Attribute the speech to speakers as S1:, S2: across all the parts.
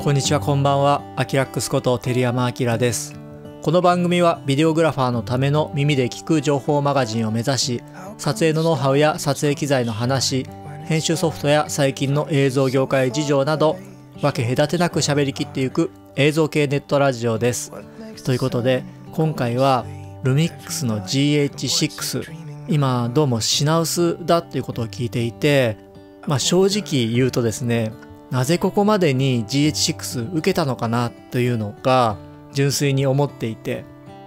S1: こんにちはこんばんはアキラックスこと照山明ですこの番組はビデオグラファーのための耳で聞く情報マガジンを目指し撮影のノウハウや撮影機材の話編集ソフトや最近の映像業界事情など分け隔てなく喋りきっていく映像系ネットラジオですということで今回はルミックスの GH6 今どうも品薄だっていうことを聞いていてまあ正直言うとですねなぜここまでに GH6 受けたのかなというのが純粋に思っていて、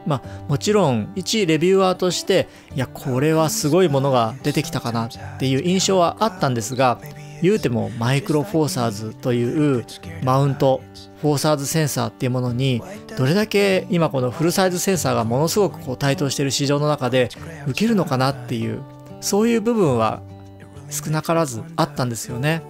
S1: まあもちろん一レビューアーとして、いや、これはすごいものが出てきたかなっていう印象はあったんですが、言うてもマイクロフォーサーズというマウント、フォーサーズセンサーっていうものに、どれだけ今このフルサイズセンサーがものすごくこう台頭している市場の中で受けるのかなっていう、そういう部分は少なからずあったんですよね。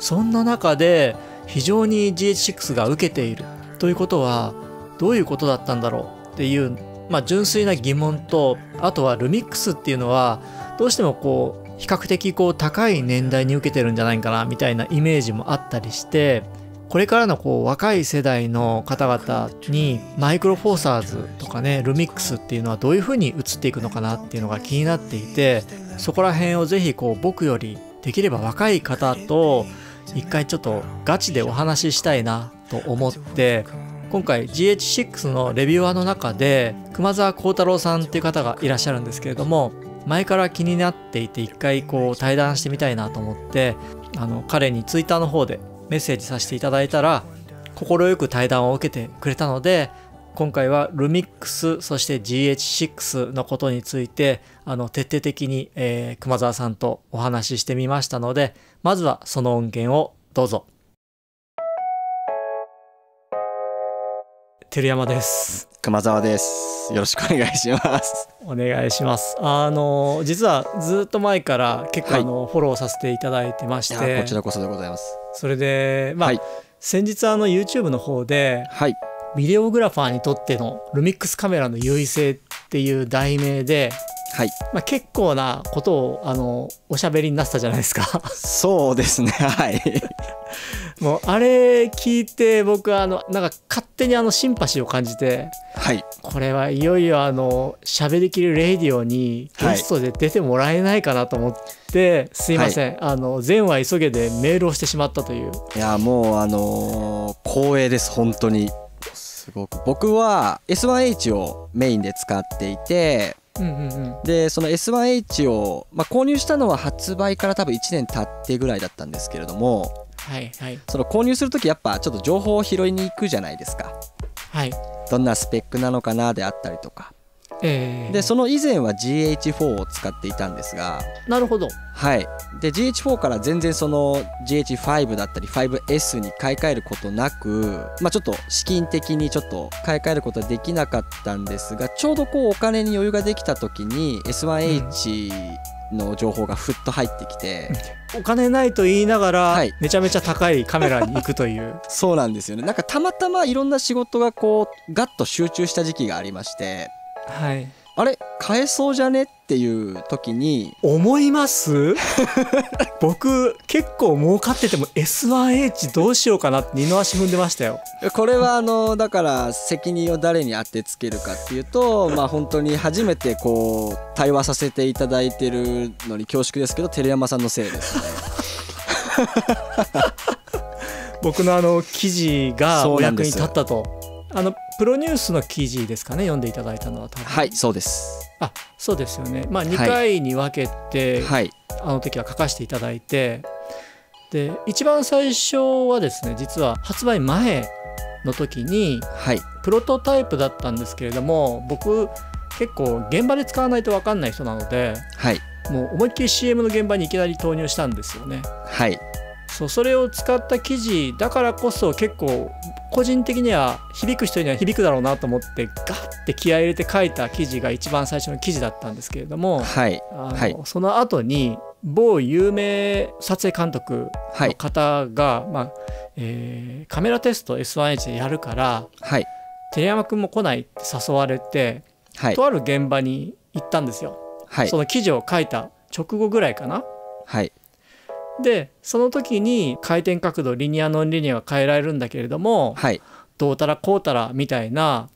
S1: そんな中で非常に GH6 が受けているということはどういうことだったんだろうっていう、まあ、純粋な疑問とあとはルミックスっていうのはどうしてもこう比較的こう高い年代に受けてるんじゃないかなみたいなイメージもあったりしてこれからのこう若い世代の方々にマイクロフォーサーズとかねルミックスっていうのはどういう風に映っていくのかなっていうのが気になっていてそこら辺をぜひこう僕よりできれば若い方と一回ちょっとガチでお話ししたいなと思って今回 GH6 のレビューアーの中で熊沢幸太郎さんっていう方がいらっしゃるんですけれども前から気になっていて一回こう対談してみたいなと思ってあの彼にツイッターの方でメッセージさせていただいたら快く対談を受けてくれたので今回はルミックスそして GH6 のことについてあの徹底的に、えー、熊沢さんとお話ししてみましたのでまずはその音源をどうぞ。照山で
S2: す。熊沢です。よろしくお願いします。
S1: お願いします。あの実はずっと前から結構あの、はい、フォローさせていただいてまして、こちらこ
S2: そでございます。
S1: それでまあ、はい、先日あの YouTube の方で、はい、ビデオグラファーにとってのルミックスカメラの優位性っていう題名で、はいまあ、結構なことをあのおしゃべりになってたじゃないですか
S2: そうですねはい
S1: もうあれ聞いて僕あのなんか勝手にあのシンパシーを感じて、はい、これはいよいよあのしゃべりきるレディオにゲストで出てもらえないかなと思って、はい、すいません、はい、あの前は急げでメールをしてしまったという
S2: いやもうあのー、光栄です本当にすごく僕は S1H をメインで使っていて、
S1: うんうんうん、
S2: でその S1H を、まあ、購入したのは発売から多分1年経ってぐらいだったんですけれども、
S1: はいはい、
S2: その購入する時やっぱちょっと情報を拾いに行くじゃないですか、はい、どんなスペックなのかなであったりとかえー、でその以前は GH4 を使っていたんですがなるほど、はい、で GH4 から全然その GH5 だったり 5S に買い替えることなく、まあ、ちょっと資金的にちょっと買い替えることはできなかったんですがちょうどこうお金に余裕ができた時に S1H、の情報がふっと入ってきて、お金ないと言いながら、めちゃめちゃ高いカメラに行くという そうなんですよねなんかたまたまいろんな仕事がこうガッと集中した時期がありましてはい、あれ買えそうじゃねっていう時に思います 僕結構
S1: 儲かってても S1H どうしようかなって二の足踏んでましたよ
S2: これはあのだから責任を誰に当てつけるかっていうとまあ本当に初めてこう対話させていただいてるのに恐縮ですけど照山さんのせいですね 僕のあの記事がお役に立ったと
S1: あのプロニュースの記事ですかね読んでいただいたのは多分
S2: はいそうです
S1: あそうですよねまあ2回に分けて、はい、あの時は書かせていただいてで一番最初はですね実は発売前の時に、はい、プロトタイプだったんですけれども僕結構現場で使わないと分かんない人なので、はい、もう思いっきり CM の現場にいきなり投入したんですよね。はいそうそれを使った記事だからこそ結構個人的には響く人には響くだろうなと思ってガッて気合い入れて書いた記事が一番最初の記事だったんですけれども、はいあの、はい、その後に某有名撮影監督の方が、はい、まあえー、カメラテスト S1H でやるから、はい、照山君も来ないって誘われて、はい、とある現場に行ったんですよ、はい、その記事を書いた直後ぐらいかな。はい、でその時に回転角度リニアノンリニアが変えられるんだけれども、はい、どうたらこうたらみたいな、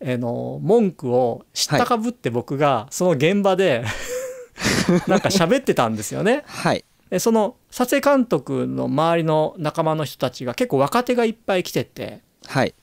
S1: えの文句を知ったかぶって僕がその現場で、はい、なんか喋ってたんですよね。はい、でその撮影監督の周りの仲間の人たちが結構若手がいっぱい来てて。はい、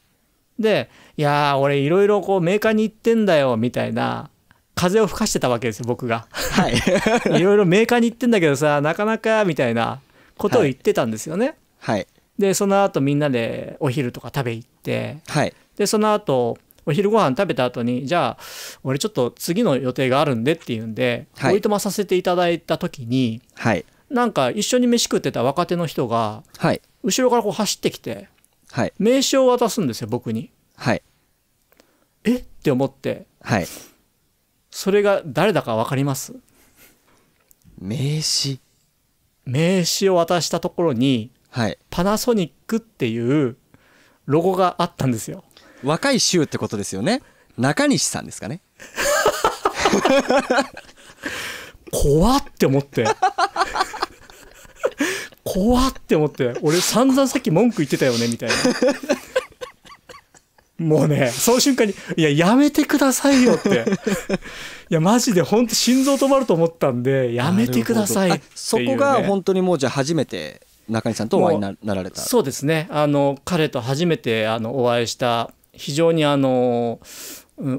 S1: で「いや俺いろいろこうメーカーに行ってんだよ」みたいな風を吹かしてたわけですよ僕が。はい、いろいろメーカーに行ってんだけどさなかなかみたいなことを言ってたんですよね。はい、でその後みんなでお昼とか食べ行って、はい、でその後お昼ご飯食べた後にじゃあ俺ちょっと次の予定があるんでっていうんで、はい、おいとまさせていただいた時に、はい、なんか一緒に飯食ってた若手の人が、はい、後ろからこう走ってきて、はい、名刺を渡すんですよ僕に。はい、えって思って。はいそれが誰だか分かります名刺名刺を渡したところに、はい、パナソニックっていうロゴがあったんですよ
S2: 若い衆ってことですよね中西さんですかね怖って思って怖
S1: って思って俺散々さっき文句言ってたよねみたいなもうね、その瞬間に、いや、やめてくださいよって。いや、マジで本当心
S2: 臓止まると思ったんで、やめてください、ね、そこが本当にもうじゃあ初めて中西さんとお会いになられた
S1: そうですね。あの、彼と初めてあのお会いした、非常にあの、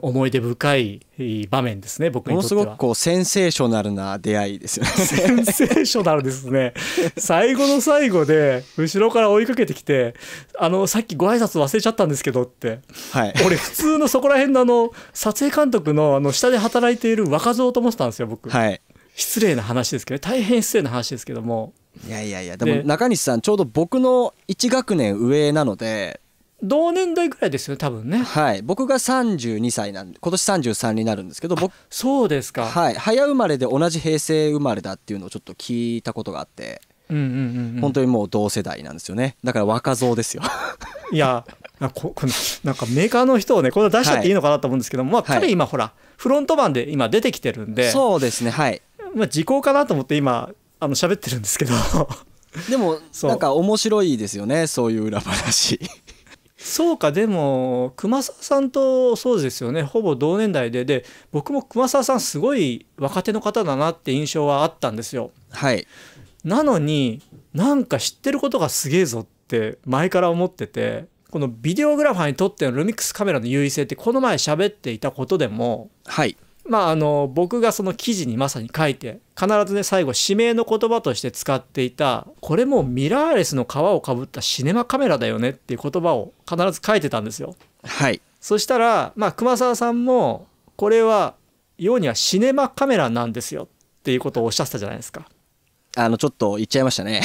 S1: 思い出深い場面ですね僕にものすごくこ
S2: うセンセーショナルな出会いですよねセンセーシ
S1: ョナルですね最後の最後で後ろから追いかけてきて「あのさっきご挨拶忘れちゃったんですけど」って、はい、俺普通のそこら辺のあの撮影監督のあの下で働いている若造と思ってたんで
S2: すよ僕、はい、失礼な話ですけど、大変失礼な話ですけどもいやいやいやでも中西さんちょうど僕の1学年上なので同年代ぐらいですよね多分ねはい僕が32歳なんで今年33になるんですけど僕そうですか、はい、早生まれで同じ平成生まれだっていうのをちょっと聞いたことがあって
S1: うんうんうん、うん、本
S2: 当にもう同世代なんですよねだから若造ですよ
S1: いやかこのなんかメーカーの人をねこれ出しちゃっていいのかなと思うんですけど、はい、まあ彼今ほら、フロントマンで今出てきてるんでそうですねはいまあ時効かなと思って今あの喋ってるんですけど
S2: でも なんか面白いですよねそういう裏話
S1: そうかでも熊沢さんとそうですよねほぼ同年代でで僕も熊沢さんすごい若手の方だなって印象はあったんですよ。はい、なのになんか知ってることがすげえぞって前から思っててこのビデオグラファーにとってのルミックスカメラの優位性ってこの前喋っていたことでも、はい、まあ、あの僕がその記事にまさに書いて必ずね最後指名の言葉として使っていたこれもミラーレスの皮をかぶったシネマカメラだよねっていう言葉を必ず書いてたんですよ。はい、そしたら、まあ、熊沢さんもこれは世にはシネマカメラなんですよっていうことをおっしゃってたじゃないですか。あのちょっと言っちゃいましたね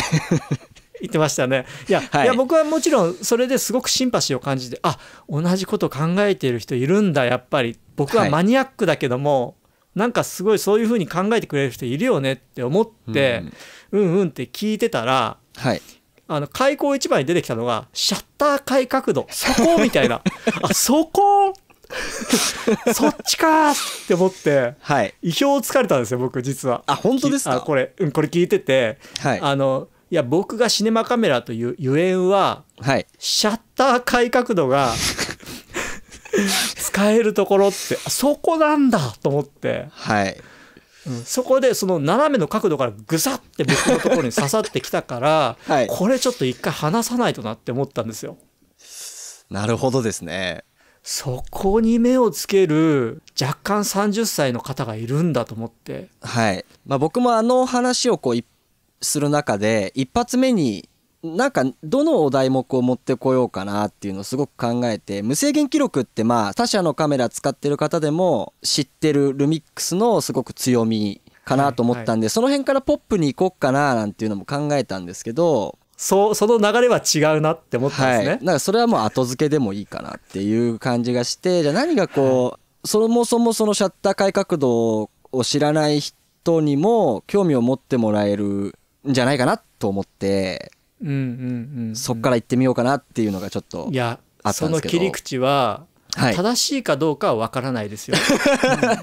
S1: 言ってましたねいやはい、いや僕はもちろんそれですごくシンパシーを感じてあ同じこと考えている人いるんだやっぱりっ僕はマニアックだけども、はい、なんかすごいそういうふうに考えてくれる人いるよねって思って、うん、うんうんって聞いてたら、はい、あの開口一番に出てきたのがシャッター開角度そこみたいな あそこ そっちかって思って、はい、意表をつかれたんですよ僕実はあ本当ですかこれ、うん、これ聞いてて、はい、あのいや僕がシネマカメラというゆえんは、はい、シャッター開角度が使えるところってそこなんだと思って、はいうん、そこでその斜めの角度からぐさって僕のところに刺さってきたから、はい、これちょっと一回離さないとなって思ったんですよ。なるほどですね。
S2: そこに目をつける若干30歳の方がいるんだと思って。はい。まあ僕もあの話をこうする中で一発目になんかどのお題目を持ってこようかなっていうのをすごく考えて無制限記録ってまあ他社のカメラ使ってる方でも知ってるルミックスのすごく強みかなと思ったんで、その辺からポップに行こっかななんていうのも考えたんですけどそその流れは違うなって思ったんですね、はい、なんかそれはもう後付けでもいいかなっていう感じがしてじゃあ何がこう、そもそもそのシャッター改角度を知らない人にも興味を持ってもらえるんじゃないかなと思ってそっから行ってみようかなっていうのがちょっといやその切り
S1: 口は正しいかどうかは分からないですよ、はい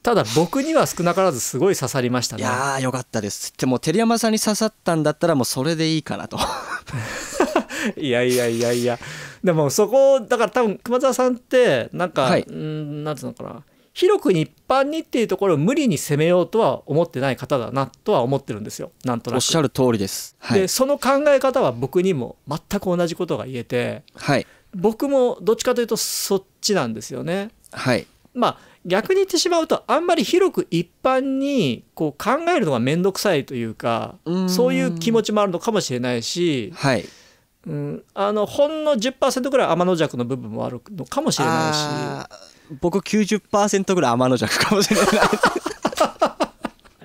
S1: ただ僕に
S2: は少なからずすごい刺さりましたねいやよかったですでも照山さんに刺さったんだったらもうそれでいいかなと
S1: いやいやいやいやでもそこだから多分熊沢さんってなんか、はい、うんなんていうのかな広く一般にっていうところを無理に攻めようとは思ってない方だなとは思ってるんですよなんとなくおっしゃ
S2: る通りです、はい、で
S1: その考え方は僕にも全く同じことが言えて、はい、僕もどっちかというとそっちなんですよねはいまあ逆に言ってしまうとあんまり広く一般にこう考えるのが面倒くさいというかそういう気持ちもあるのかもしれないし、はいうん、あのほんの10%ぐらい天の弱の部分もあるのかもしれないし。僕90%ぐらい天の弱かもしれない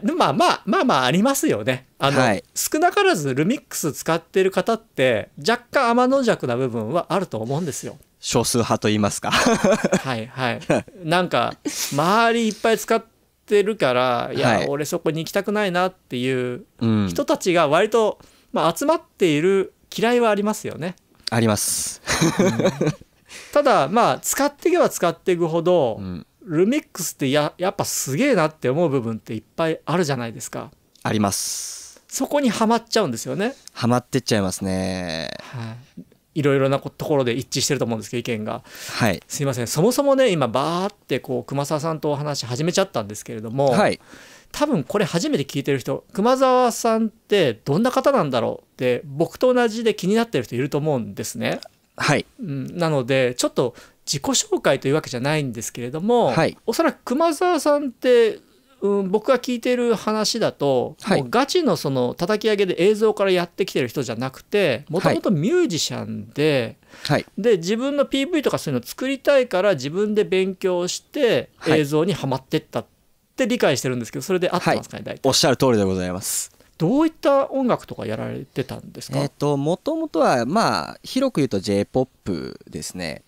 S1: でまあまあまあまあありますよねあの、はい、少なからずルミックス使ってる方って若干天の弱な部分はあると思うんですよ
S2: 少数派と言いますかは
S1: いはいなんか周りいっぱい使ってるからいや、はい、俺そこに行きたくないなっていう人たちが割と、まあ、集まっている嫌いはありますよね
S2: あります、う
S1: んただまあ使っていけば使っていくほど、うん、ルミックスってややっぱすげえなって思う部分っていっぱいあるじゃないですか
S2: あります
S1: そこにはまっちゃうんですよね
S2: はまってっちゃいますねはい
S1: いろいろなところで一致してると思うんですけど意見が、はい、すいませんそもそもね今バーってこう熊沢さんとお話始めちゃったんですけれども、はい、多分これ初めて聞いてる人熊沢さんってどんな方なんだろうって僕と同じで気になってる人いると思うんですね。はい、うん、なのでちょっと自己紹介というわけじゃないんですけれども、はい、おそらく熊沢さんってうん、僕が聞いてる話だと、はい、もうガチのその叩き上げで映像からやってきてる人じゃなくてもともとミュージシャンではい、で自分の PV とかそういうの作りたいから自分で勉強して映像にはまってったって理解してるんですけどそれで合ってますかね、はい、大
S2: 体おっしゃる通りでございます。
S1: どういった音楽とかやられてたんですかえー、
S2: と、もともとは、まあ、広く言うと J-POP ですね。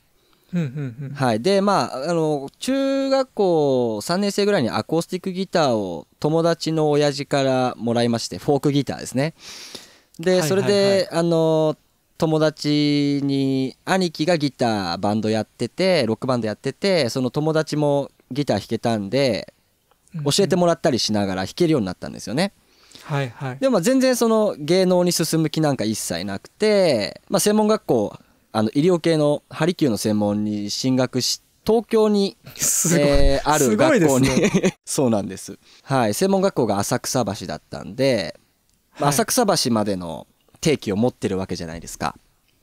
S2: はい。で、まあ、あの、中学校3年生ぐらいにアコースティックギターを友達の親父からもらいまして、フォークギターですね。で、それで、はいはいはい、あの、友達に、兄貴がギター、バンドやってて、ロックバンドやってて、その友達もギター弾けたんで、教えてもらったりしながら弾けるようになったんですよね。はいはい、でも全然その芸能に進む気なんか一切なくて、まあ、専門学校あの医療系のハリキューの専門に進学して東京に、えー、ある学校に、ね、そうなんです、はい、専門学校が浅草橋だったんで、はい、浅草橋までの定期を持ってるわけじゃないですか、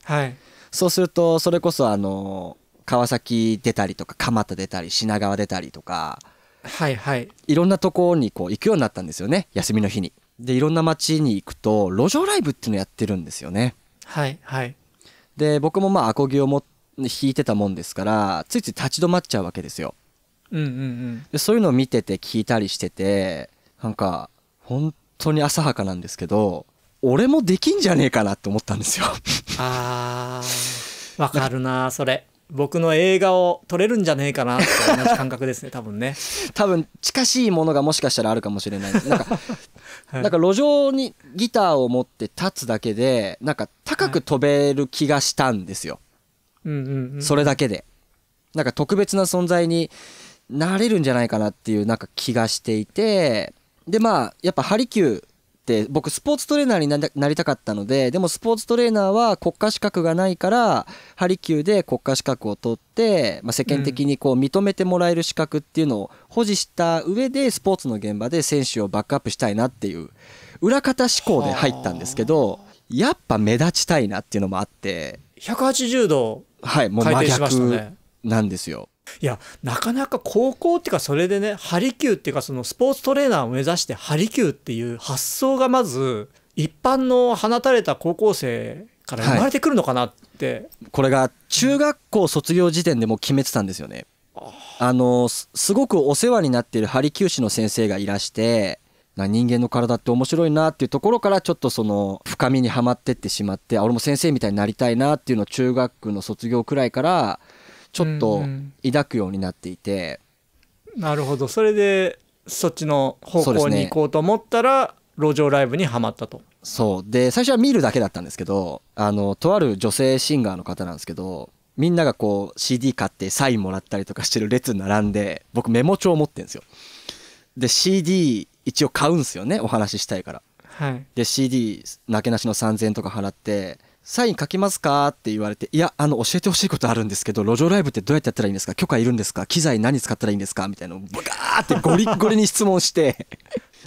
S2: はい、そうするとそれこそあの川崎出たりとか蒲田出たり品川出たりとかはいはいいろんなとこにこう行くようになったんですよね休みの日にでいろんな街に行くと路上ライブっていうのやってるんですよねはいはいで僕もまあアコギをも弾いてたもんですからついつい立ち止まっちゃうわけですよ
S3: うんうんうん
S2: でそういうのを見てて聞いたりしててなんか本当に浅はかなんですけど俺もできんじゃねえかなって思ったんですよ
S1: あーわかるなそれ僕
S2: の映画を撮れるんじゃねえかなって同じ感覚ですね 多分ね多分近しいものがもしかしたらあるかもしれないなんか、はい、なんか路上にギターを持って立つだけでなんか高く飛べる気がしたんですよ、
S3: はい、そ
S2: れだけでなんか特別な存在になれるんじゃないかなっていうなんか気がしていてでまあやっぱハリキューって僕スポーツトレーナーになりたかったのででもスポーツトレーナーは国家資格がないからハリキューで国家資格を取って、まあ、世間的にこう認めてもらえる資格っていうのを保持した上でスポーツの現場で選手をバックアップしたいなっていう裏方志向で入ったんですけどやっぱ目立ちたいなっていうのもあって
S1: 180度はいもう真逆
S2: なんですよ。
S1: いやなかなか高校っていうかそれでねハリキューっていうかそのスポーツトレーナーを目指してハリキューっていう発想がまず一般の放たれた高校生から生まれてくるのかなって、はい、
S2: これが中学校卒業時点でもう決めてたんですよね。あのすごくお世話になっているハリキュー師の先生がいらしてな人間の体って面白いなっていうところからちょっとその深みにはまってってしまって俺も先生みたいになりたいなっていうのを中学の卒業くらいからちょっと抱くようになっていて、
S1: うんうん、なるほどそれでそっちの方向に行こうと思ったら、ね、路上ライブにはまったと
S2: そうで最初は見るだけだったんですけどあのとある女性シンガーの方なんですけどみんながこう CD 買ってサインもらったりとかしてる列並んで僕メモ帳持ってるんですよで CD 一応買うんですよねお話ししたいから、はい、で CD なけなしの3000円とか払ってサイン書きますかって言われて、いや、あの、教えてほしいことあるんですけど、路上ライブってどうやってやったらいいんですか許可いるんですか機材何使ったらいいんですかみたいなのブガーってゴリ ゴリに質問して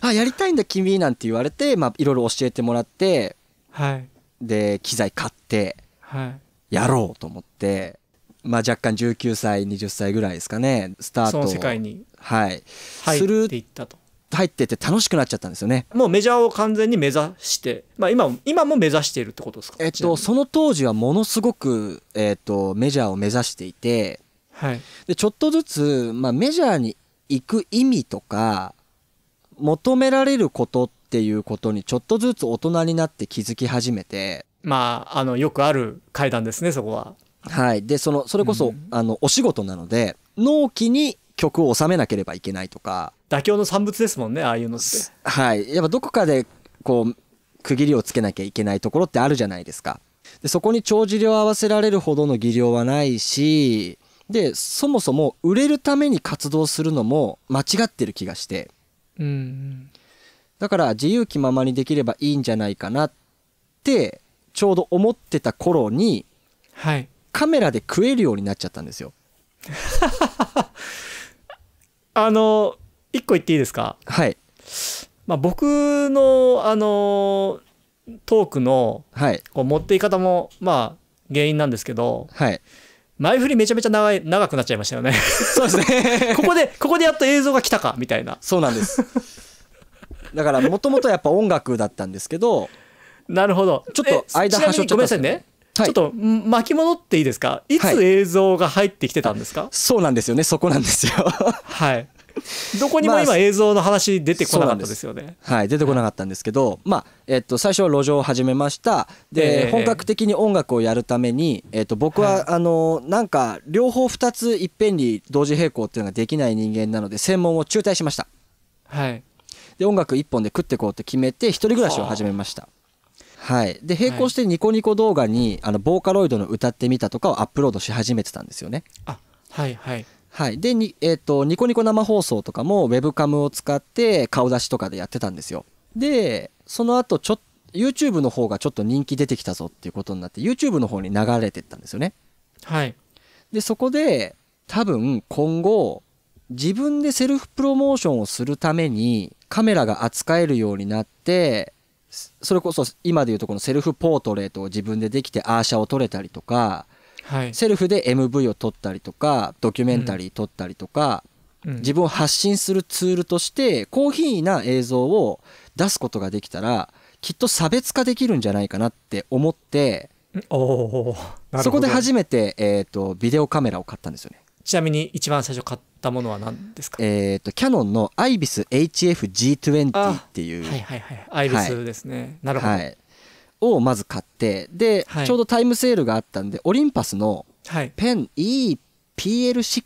S2: あ、やりたいんだ君なんて言われて、まあ、いろいろ教えてもらって、はい。で、機材買って、はい。やろうと思って、まあ、若干19歳、20歳ぐらいですかね、スタート。その世界に。はい。する。っていったと。入ってて楽しくなっちゃったんですよね
S1: もうメジャーを完全に目指して、まあ今、今今も目指しているってことですか、えっと、そ
S2: の当時はものすごく、えっと、メジャーを目指していて、はい、でちょっとずつ、まあ、メジャーに行く意味とか求められることっていうことにちょっとずつ大人になって気づき始めて
S1: まああのよくある階段ですねそこは。
S2: はいでそのそれこそ、うん、あのお仕事なので納期に曲を収めなければいけないとか
S1: 妥協の産物ですもんねああいう
S2: のってはいやっぱどこかでこう区切りをつけなきゃいけないところってあるじゃないですかでそこに帳尻を合わせられるほどの技量はないしでそもそも売れるために活動するのも間違ってる気がして、うん、うん、だから自由気ままにできればいいんじゃないかなってちょうど思ってた頃に、はい、カメラで食えるようになっちゃったんですよ あの一個言っていいですか
S1: はい。まあ、僕の、あのー、トークの、はい、こう持っていき方も、まあ、原因なんですけど、はい、前振りめちゃめちゃ長い長くなっちゃいましたよね。そうですね ここで、ここでやっと映像が来たか、みたいな。そうなんです。だから、もともとやっぱ音楽だったんですけど、なるほど。ちょっと間はしょっちゃったごめんなさいね。はい、ちょっと巻き戻っていいですかいつ映像が入っ
S2: てきてたんですか、はい、そうなんですよねそこなんですよはい
S1: どこにも今映
S2: 像の話出てこなかったですよね。まあ、はい、出てこなかったんですけど、まあえっと最初は路上を始めました。で、えー、本格的に音楽をやるために、えっと僕は、はい、あのなんか両方2ついっぺんに同時並行っていうのができない人間なので専門を中退しました。はい。で音楽1本で食っていこうって決めて一人暮らしを始めました。はい、で並行してニコニコ動画に、あのボーカロイドの歌ってみたとかをアップロードし始めてたんですよね。あはいはいはい。で、えっ、ー、と、ニコニコ生放送とかも、ウェブカムを使って顔出しとかでやってたんですよ。で、その後、ちょっと、YouTube の方がちょっと人気出てきたぞっていうことになって、YouTube の方に流れてったんですよね。はい。で、そこで、多分、今後、自分でセルフプロモーションをするために、カメラが扱えるようになって、それこそ今でいうとこのセルフポートレートを自分でできてアーシャを撮れたりとかセルフで MV を撮ったりとかドキュメンタリー撮ったりとか、自分を発信するツールとしてコーヒーな映像を出すことができたらきっと差別化できるんじゃないかなって思って
S1: おそこで初め
S2: て、えーと、ビデオカメラを買ったんですよね
S1: ちなみに一番最初買ったものは何
S2: ですかえー、とキヤノンのアイビス HFG20 っていうはいは
S1: いはいアイビスですね、はい、なる
S2: ほど、はいをまず買ってで、はい、ちょうどタイムセールがあったんでオリンパスのペン EPL6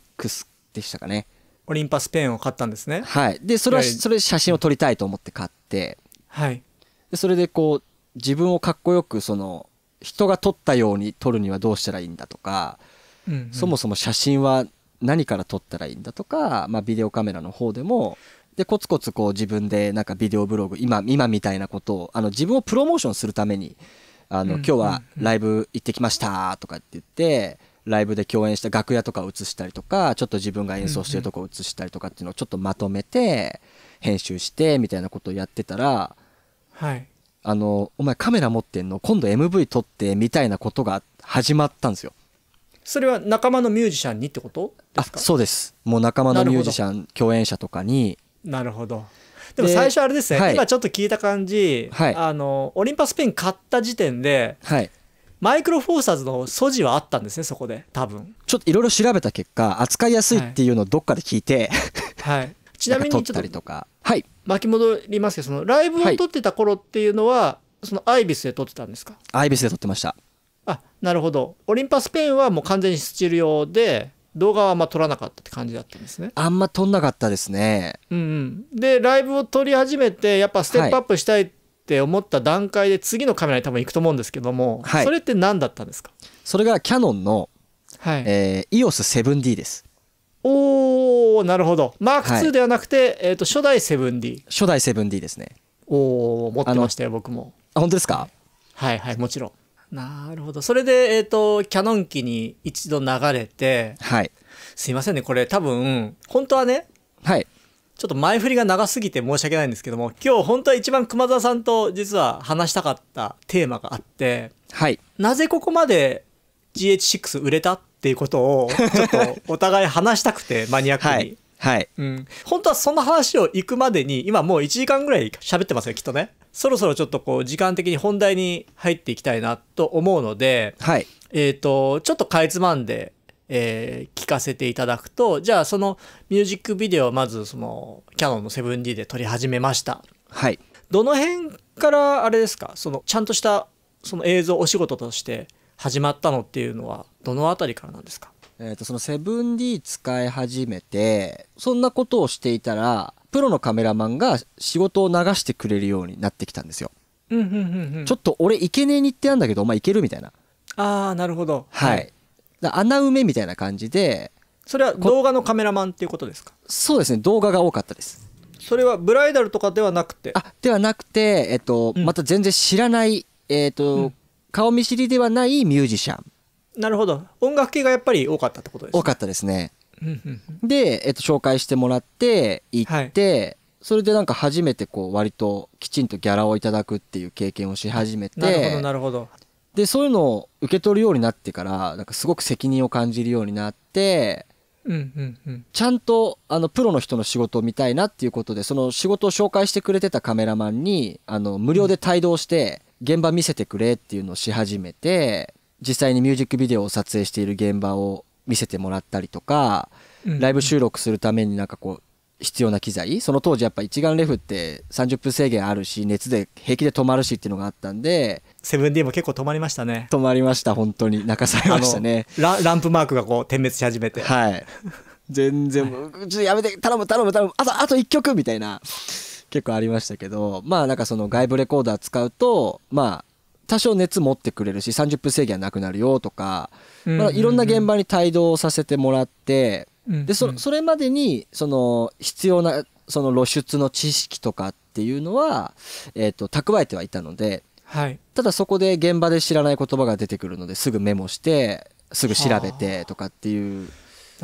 S2: でしたかね
S1: オリンパスペンを買ったんですねはいでそれはそれ
S2: 写真を撮りたいと思って買ってはいでそれでこう自分をかっこよくその人が撮ったように撮るにはどうしたらいいんだとか、うんうん、そもそも写真は何から撮ったらいいんだとか、まあ、ビデオカメラの方でもで、コツコツこう自分でなんかビデオブログ、今、今みたいなことを、あの自分をプロモーションするために、あの、今日はライブ行ってきましたとかって言って、ライブで共演した楽屋とかを映したりとか、ちょっと自分が演奏してるとこを映したりとかっていうのをちょっとまとめて、編集してみたいなことをやってたら、はい。あの、お前カメラ持ってんの今度 MV 撮ってみたいなことが始まったんですよ。それは仲間のミュージシ
S1: ャンにってこと
S2: ですかあそうですもう仲間のミュージシャン共演者とかに
S1: なるほど
S2: でも最初あれですね、はい、今ち
S1: ょっと聞いた感じ、はい、あのオリンパスペン買った時点で、はい、マイクロフォーサーズの素地はあったんですねそこで多分
S2: ちょっといろいろ調べた結果扱いやすいっていうのをどっかで聞いて、はい、ちなみにちょっと
S1: 巻き戻りますけどそのライブを撮ってた頃っていうのは、そのアイビスで撮ってたんですか
S2: アイビスで撮ってました
S1: あなるほどオリンパスペンはもう完全にスチール用で動画はあんま撮らなかったって感じだったんですね
S2: あんま撮んなかったですねうん
S1: うんでライブを撮り始めてやっぱステップアップしたいって思った段階で次のカメラに多分行くと思うんですけども、はい、それって何だったんですかそれがキヤノンの、はいえー、
S2: EOS7D です
S1: おおなるほどマーク2ではなくて、はい、えー、と初代 7D 初代 7D ですねおお持ってましたよ僕もあ本当ですかはいはいもちろんなるほどそれで、えーと、キャノン機に一度流れて、はい、すいませんねこれ多分本当はね、はい、ちょっと前振りが長すぎて申し訳ないんですけども今日本当は一番熊澤さんと実は話したかったテーマがあって、はい、なぜここまで GH6 売れたっていうことをちょっとお互い話したくてマニアックに、はい、はい。うん。本当はその話を行くまでに、今もう1時間ぐらい喋ってますよ、きっとね。そろそろちょっとこう、時間的に本題に入っていきたいなと思うので、はい。えっ、ー、と、ちょっとかいつまんで、えー、聞かせていただくと、じゃあそのミュージックビデオをまずその、キャノンの 7D で撮り始めました。はい。どの辺からあれですか、その、ちゃんとした、その映像お仕事として始まったのっていうのは、どの辺りからなんですか
S2: えー、とその 7D 使い始めてそんなことをしていたらプロのカメラマンが仕事を流してくれるようになってきたんですよ。
S1: ちょっ
S2: と俺いけねえ日程なんだけどお前いけるみたいな。
S1: ああなるほど。は
S2: い。穴埋めみたいな感じで。それは動画のカメラマンっていうことですかそうですね動画が多かったです。それはブライダルとかではなくてあではなくて、えっと、うん、また全然知らない、えっと、うん、顔見知りではないミュージシャン
S1: なるほど音楽系がやっぱり多かったってこと
S2: です、多かったですねで、えっと、紹介してもらって行って、はい、それでなんか初めてこう割ときちんとギャラをいただくっていう経験をし始めてなるほどなるほどでそういうのを受け取るようになってからなんかすごく責任を感じるようになって、ちゃんとあのプロの人の仕事を見たいなっていうことでその仕事を紹介してくれてたカメラマンにあの無料で帯同して現場見せてくれっていうのをし始めて、実際にミュージックビデオを撮影している現場を見せてもらったりとか、ライブ収録するためになんかこう必要な機材その当時やっぱ一眼レフって30分制限あるし熱で平気で止まるしっていうのがあったんでセブンィー
S1: も結構止まりましたね
S2: 止まりました本当に泣かされましたねラランプマークがこう点滅し始めてはい全然もう、はい、ちょっとやめて頼む頼む頼むあとあと1曲みたいな結構ありましたけどまあなんかその外部レコーダー使うとまあ多少熱持ってくれるし30分制限はなくなるよとか、
S3: まあ、いろんな現
S2: 場に帯同させてもらって、でそそれまでにその必要なその露出の知識とかっていうのは、えーと蓄えてはいたので、はい、ただそこで現場で知らない言葉が出てくるのですぐメモしてすぐ調べてとかっていう。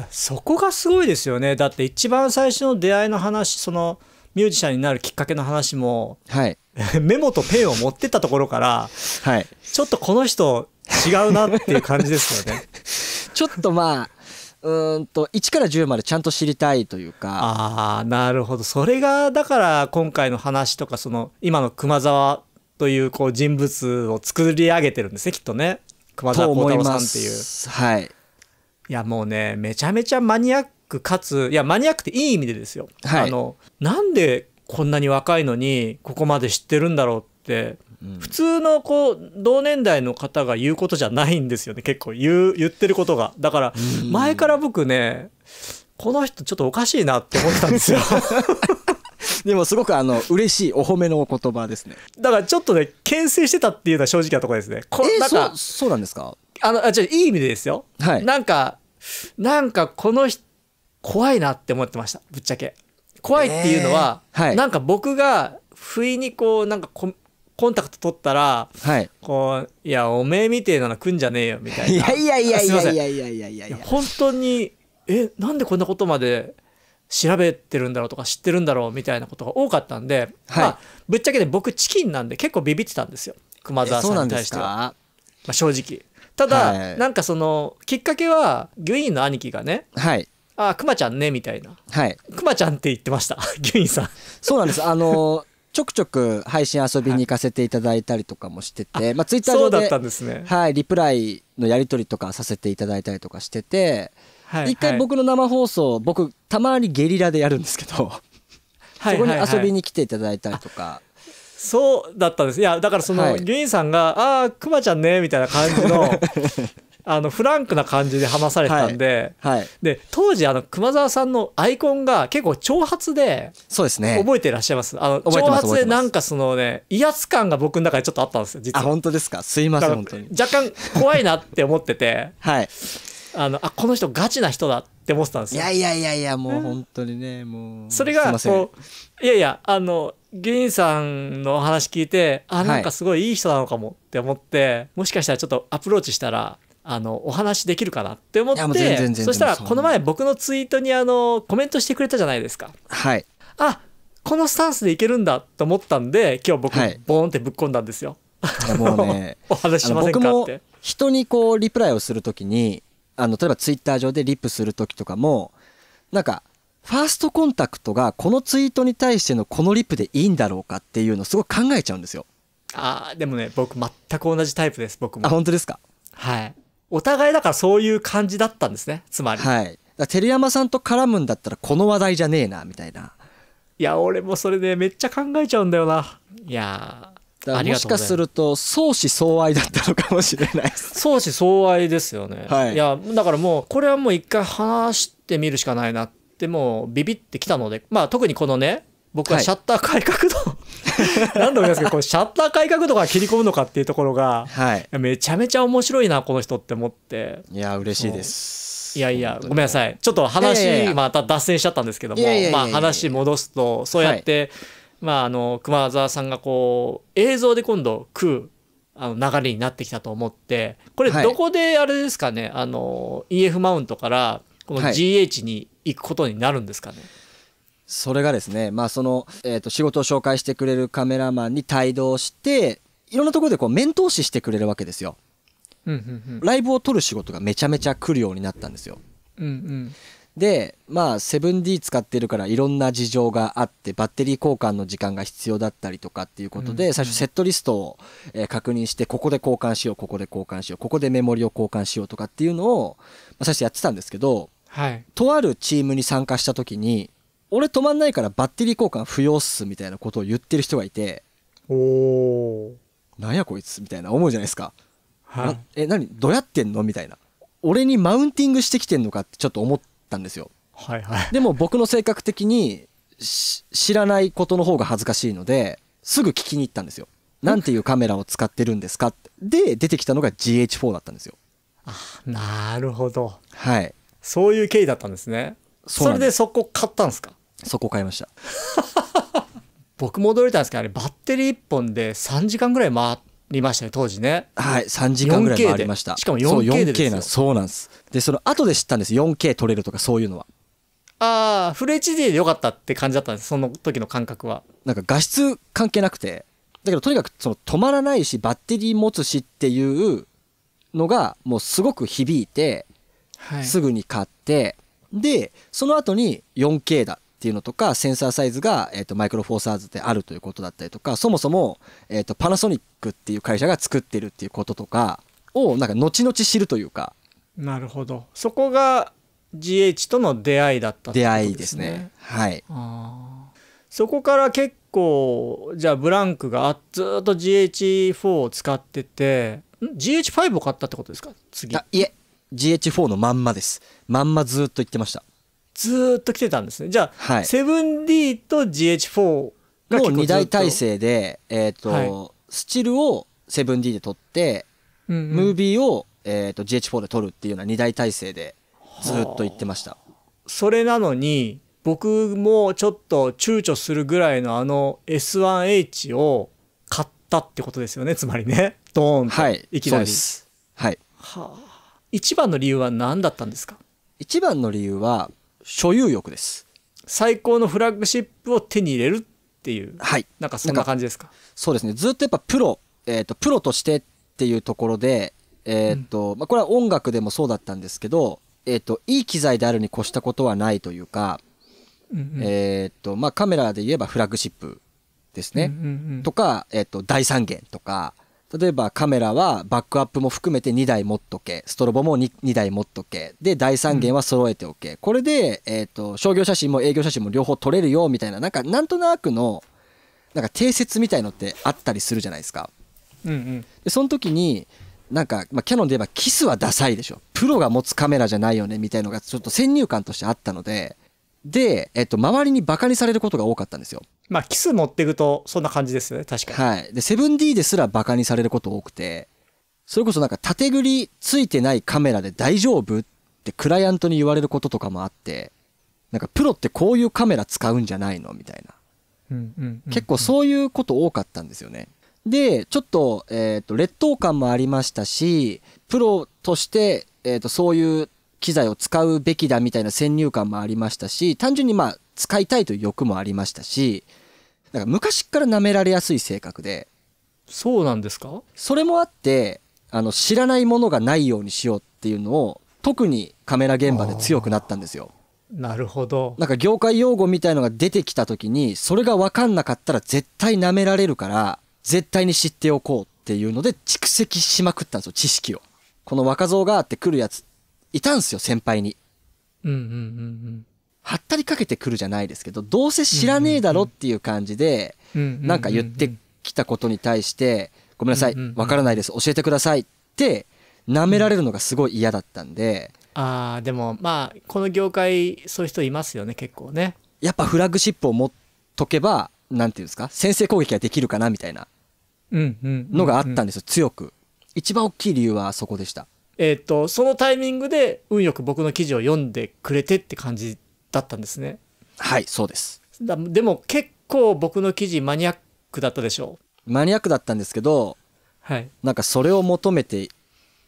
S2: そこがすごいですよねだって一番最初の出会いの話そのミュージシ
S1: ャンになるきっかけの話も、はい、メモとペンを持ってったところから、はい、
S2: ちょっとこの人違うなっていう感じですよね。ちょっとまあうんと1から10までちゃんと知りたいというかああなるほどそれがだか
S1: ら今回の話とかその今の熊沢というこう人物を作り上げてるんですねきっとね熊沢幸太郎さんっていうはいいやもうねめちゃめちゃマニアックかついやマニアックっていい意味でですよ、はい、あのなんでこんなに若いのにここまで知ってるんだろうって普通のこう同年代の方が言うことじゃないんですよね結構言う言ってることがだから前から僕ねこの人ちょっとおかしいなって思ったんですよ でもすごくあの嬉しいお褒めのお言葉ですねだからちょっとね牽制してたっていうのは正直なところですねこえかそうなんですかあのあじゃいい意味でですよ、はい、なんかなんかこの人怖いなって思ってましたぶっちゃけ怖いっていうのは、はい、なんか僕が不意にこうなんかココンタクト取ったら、はい、こういやおめえみてえなの来んじゃねえよみたいな いやいやいやいやいやいやいや本当にえなんでこんなことまで調べてるんだろうとか知ってるんだろうみたいなことが多かったんで、はい、まあ、ぶっちゃけで僕チキンなんで結構ビビってたんですよ熊沢さんに対しては、まあ、正直ただ、はい、なんかそのきっかけはギュインの兄貴がね、はい、あくまちゃんね、みたいな。
S2: はい。くまちゃんって言ってました。ギュインさん。そうなんです。あの ちょくちょく配信遊びに行かせていただいたりとかもしてて、はい、まあツイッターで。そうだったんですね。はい、リプライのやり取りとかさせていただいたりとかしてて、はい、一回僕の生放送、僕、たまにゲリラでやるんですけど、
S1: はい、そこに遊びに
S2: 来ていただいたりとか。
S1: そうだったんです。いや、だからその、はギュインさんが、ああ、くまちゃんね、みたいな感じの あのフランクな感じで話されたんで、はいはい、で当時あの熊沢さんのアイコンが結構挑発でそうですね覚えていらっしゃいますあの挑発でなんかそのね威圧感が僕の中でちょっとあったんですよ実は本
S2: 当ですかすいません本当に
S1: 若干怖いなって思ってて はいあのあこの人ガチな人だって思ってたんですよいやいや
S2: いやいやもう本当にね、うん、もうそれがこ
S1: ういやいやあの議員さんのお話聞いてあなんかすごいいい人なのかもって思って、はい、もしかしたらちょっとアプローチしたらあのお話できるかなって思ってそしたらこの前僕のツイートにあのコメントしてくれたじゃないですか。はい、あこのスタンスでいけるんだと思ったんで今日僕ボーンってぶっ込んだんですよ。
S2: はい、もうね お話ししませんかって人にこうリプライをするときにあの例えばツイッター上でリプする時とかもなんかファーストコンタクトがこのツイートに対してのこのリプでいいんだろうかっていうのすごく考えちゃうんですよ。あでもね僕全く同じタ
S1: イプです僕も。あ本当ですかはいお互いだからそういう感じだったんですね
S2: つまりはい照山さんと絡むんだったらこの話題じゃねえなみたいな
S1: いや俺もそれねめっちゃ考えちゃうんだよないやもしかする
S2: と相思相愛だったのかもしれない
S1: 相思相愛ですよね、はい、いやだからもうこれはもう一回話してみるしかないなってもうビビってきたのでまあ特にこのね僕はシャッター改革と、はい、何度も言いますけどこシャッター改革とか切り込むのかっていうところが、はい、めちゃめちゃ面白いなこの人って思って
S2: いや嬉しいです
S1: いやいやごめんなさいちょっと話また脱線しちゃったんですけどもまあ話戻すとそうやって、はい、まああの熊沢さんがこう映像で今度食うあの流れにな
S2: ってきたと思って
S1: これどこであれですかね、はい、あの EF マウントからこの
S2: GH に行く
S1: ことになるんですかね、はい
S2: それがですね、まあその、えっ、ー、と仕事を紹介してくれるカメラマンに帯同して、いろんなところでこう面通ししてくれるわけですよ。うんうんうん、ライブを撮る仕事がめちゃめちゃ来るようになったんですよ。うんうん、でまあ 7D 使ってるからいろんな事情があってバッテリー交換の時間が必要だったりとかっていうことで、最初セットリストを、え確認してここで交換しようここで交換しようここでメモリを交換しようとかっていうのを、まあ、最初やってたんですけど、はい、とあるチームに参加した時に俺止まんないからバッテリー交換不要っすみたいなことを言ってる人がいておおなんやこいつみたいな思うじゃないですか、はい、え何どうやってんのみたいな俺にマウンティングしてきてんのかってちょっと思ったんですよはいはいでも僕の性格的に知らないことの方が恥ずかしいのですぐ聞きに行ったんですよなんていうカメラを使ってるんですかで出てきたのが GH4 だったんですよ
S1: あなるほど
S2: はいそうい
S1: う経緯だったんですねそれでそこ買ったんですか
S2: そこ買いました
S1: 僕戻れたんですけどあれバッテリー1本で3時間ぐらい回りましたね当時ねは
S2: い3時間ぐらい回りましたしかも 4K でですよそうなんですでその後で知ったんです 4K 撮れるとかそういうのはああフル HD でよかったって感じだったんですその時の感覚はなんか画質関係なくてだけどとにかくその止まらないしバッテリー持つしっていうのがもうすごく響いて、はい、すぐに買ってでその後に 4K だっていうのとかセンサーサイズが、えーと、マイクロフォーサーズであるということだったりとかそもそも、えーと、パナソニックっていう会社が作ってるっていうこととかをなんか後々知るというか
S1: なるほどそこが GH との出会いだったっ、ね、出会いですねはいそこから結構じゃあブランクがずっと GH4 を使ってて GH5 を買ったってことですか次
S2: いえ GH4 のまんまですまんまずっと言ってました
S1: ずっと来てたんですねじゃあ、7D と GH4 が結構2大体制
S2: で、えーと、はい、スチルを 7D で撮って、うんうん、ムービーを、えーと、GH4 で撮るっていうような2大体制でずっと行ってました。それなのに僕もちょっと躊躇するぐらいのあ
S1: の S1H を買ったってことですよねつまりね
S2: ドーンと、はい、きなりはい、は
S1: あ、一番の理由は何だったんですか一番の
S2: 理由は所有欲です。最高のフラッグシップを手に入れるっていう、はい、なんかそんな感じですかそうですねずっとやっぱプロ、えーと、プロとしてっていうところで、えーと、うん、まあ、これは音楽でもそうだったんですけど、えーと、いい機材であるに越したことはないというか、うんうん、えーとまあ、カメラで言えばフラッグシップですね、うんうんうん、とか、えーと、大三元とか、例えばカメラはバックアップも含めて2台持っとけストロボも 2, 2台持っとけで第3弦は揃えておけ、うん、これで、えーと、商業写真も営業写真も両方撮れるよみたいななんかなんとなくのなんか定説みたいのってあったりするじゃないですか。うんうん、でその時になんか、まあ、キャノンで言えばキスはダサいでしょプロが持つカメラじゃないよねみたいのがちょっと先入観としてあったのでで、えっと、周りにバカにされることが多かったんですよ。まあ、キス持っていくと、そんな感じですよね、確かに。はい。で、セブン d ですらバカにされること多くて、それこそなんか、縦繰りついてないカメラで大丈夫ってクライアントに言われることとかもあって、なんか、プロってこういうカメラ使うんじゃないのみたいな。結構そういうこと多かったんですよね。で、ちょっと、えっ、ー、と、劣等感もありましたし、プロとして、えっ、ー、と、そういう機材を使うべきだみたいな先入観もありましたし、単純にまあ使いたいという欲もありましたし、なんか昔から舐められやすい性格で。そうなんですかそれもあって、あの、知らないものがないようにしようっていうのを、特にカメラ現場で強くなったんですよ。
S1: なるほど。
S2: なんか業界用語みたいのが出てきた時に、それが分かんなかったら絶対舐められるから、絶対に知っておこうっていうので蓄積しまくったんですよ、知識を。この若造があって来るやついたんすよ、先輩に。うんうんうんうん。はったりかけてくるじゃないですけど、どうせ知らねえだろっていう感じで、
S1: なんか言っ
S2: てきたことに対して、ごめんなさい、わからないです、教えてくださいって、舐められるのがすごい嫌だったんで。
S1: ああ、でもまあ、この業界、そういう人いますよね、結構ね。
S2: やっぱフラッグシップを持っとけば、なんていうんですか、先制攻撃ができるかなみたいな
S1: のがあった
S2: んですよ、強く。一番大きい理由はそこでした。
S1: えー、っと、そのタイミングで運よく僕の記事を読んでくれてって感じだったんですね。はい、そうです。だでも結構僕の記事マニアックだったでしょ
S2: う。マニアックだったんですけど、はい、なんかそれを求めて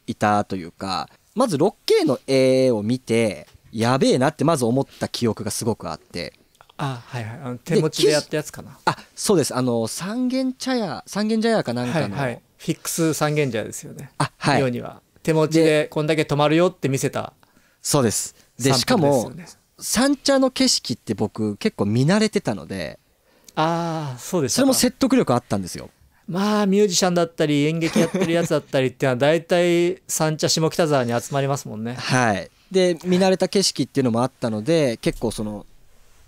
S2: いたというか、まず 6K の絵を見て、やべえなってまず思った記憶がすごくあって。
S1: あはいはい。あの手持ちでやったやつかな。あ、
S2: そうです。あの、三軒茶屋、三軒茶屋かなんかの。はいはい、フィックス三軒茶屋ですよ
S1: ね。あ、はい。ようには。手持ちでこんだけ止まるよって見せた、
S2: そうですで、しかも三茶の景色って僕結構見慣れてたのでああそうですそれも説得力あったんですよ
S1: まあミュージシャンだったり演劇やってるやつだったりっていうのは大体三茶下北沢に集まりますもんね
S2: はいで見慣れた景色っていうのもあったので結構その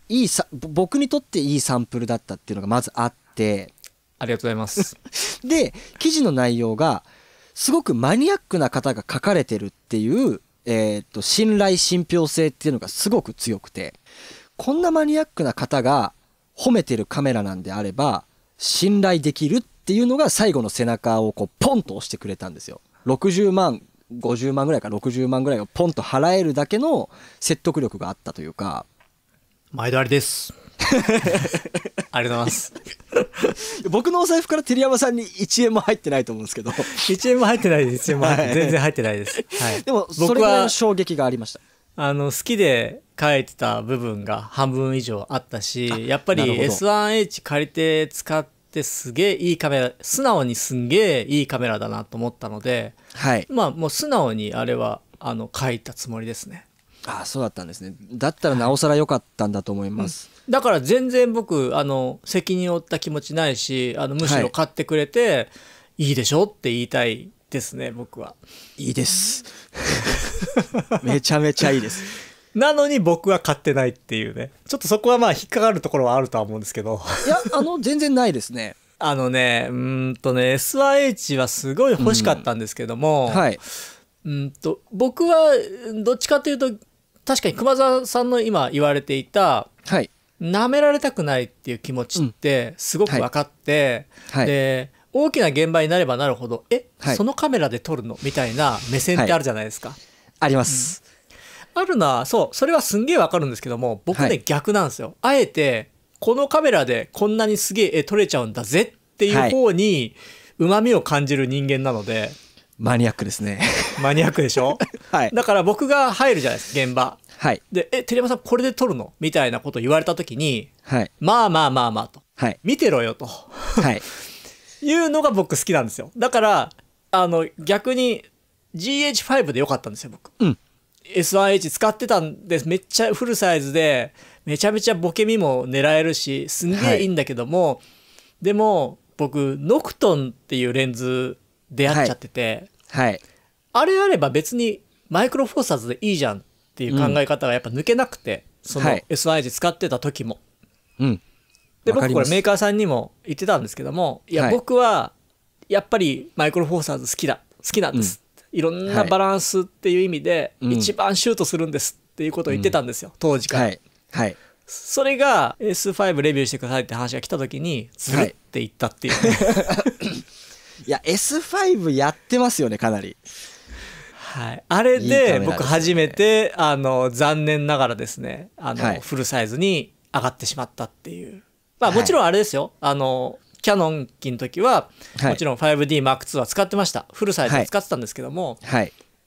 S2: いいさ僕にとっていいサンプルだったっていうのがまずあってありがとうございます で記事の内容がすごくマニアックな方が書かれてるっていう、えー、と、信頼信憑性っていうのがすごく強くて、こんなマニアックな方が褒めてるカメラなんであれば、信頼できるっていうのが最後の背中をこう、ポンと押してくれたんですよ。60万、50万ぐらいか60万ぐらいをポンと払えるだけの説得力があったというか。前田ありです。ありがとうございます。僕のお財布から照山さんに1円も入ってないと思うんですけど。1円も入ってないです。1円も、全然入ってないです。はい、でも、それぐらいの衝撃がありました。
S1: あの、好きで書いてた部分が半分以上あったし、やっぱり S1H 借りて使って、すげえいいカメラ素直にすんげえいいカメラだなと思ったので、はい、まあもう素直にあれはあの書いたつもりですねあそうだったんで
S2: すねだったらなおさら良かったんだと思います、
S1: はい、だから全然僕あの責任を負った気持ちないしあのむしろ買ってくれて、はい、いいでしょって言いたいですね僕はいいです
S2: めちゃめちゃいいです
S1: なのに僕は買ってないっていうねちょっとそこはまあ引っかかるところはあるとは思うんですけどいやあ
S2: の全然ないですね
S1: あのねうんとね SIH はすごい欲しかったんですけども、うん、はいうんと僕はどっちかというと確かに熊沢さんの今言われていた、はい、舐められたくないっていう気持ちってすごく分かって、うんはい、で大きな現場になればなるほど「え、はい、そのカメラで撮るの?」みたいな目線ってあるじゃないですか。はい、あります、うん、あるなそうそれはすんげえ分かるんですけども僕ね、逆なんですよ。あえてこのカメラでこんなにすげえ撮れちゃうんだぜっていう方にうまみを感じる人間なので。
S2: マニアックですね。
S1: マニアックでしょ、はい、だから僕が入るじゃないですか現場。はい、で「えテレマさんこれで撮るの?」みたいなこと言われた時に「はい、まあまあまあまあと」と、はい「見てろよと」は
S2: い、
S1: いうのが僕好きなんですよだからあの逆に GH5 でよかったんですよ僕、うん、S1H 使ってたんですめっちゃフルサイズでめちゃめちゃボケ身も狙えるしすんげえいいんだけども、はい、でも僕ノクトンっていうレンズ出会っちゃってて、はい、はい、あれあれば別にマイクロフォーサーズでいいじゃんっていう考え方がやっぱ抜けなくて、その SIG 使ってた時も。うん、で僕これメーカーさんにも言ってたんですけどもいや僕はやっぱりマイクロフォーサーズ好きだ好きなんです、うん、いろんなバランスっていう意味で一番シュートするんですっていうことを言ってたんですよ、
S2: 当時から。はいはい
S1: それが S5 レビューしてくださいって話が来た時にずるって言ったっていう、はい、
S2: いや S5 やってますよねかなりはい、あれで僕初
S1: めて、ね、あの残念ながらですねあの、はい、フルサイズに上がってしまったっていう、まあ、もちろんあれですよ、はい、あのキャノン機の時は、もちろん5 d m a r 2は使ってましたフルサイズ使ってたんですけども、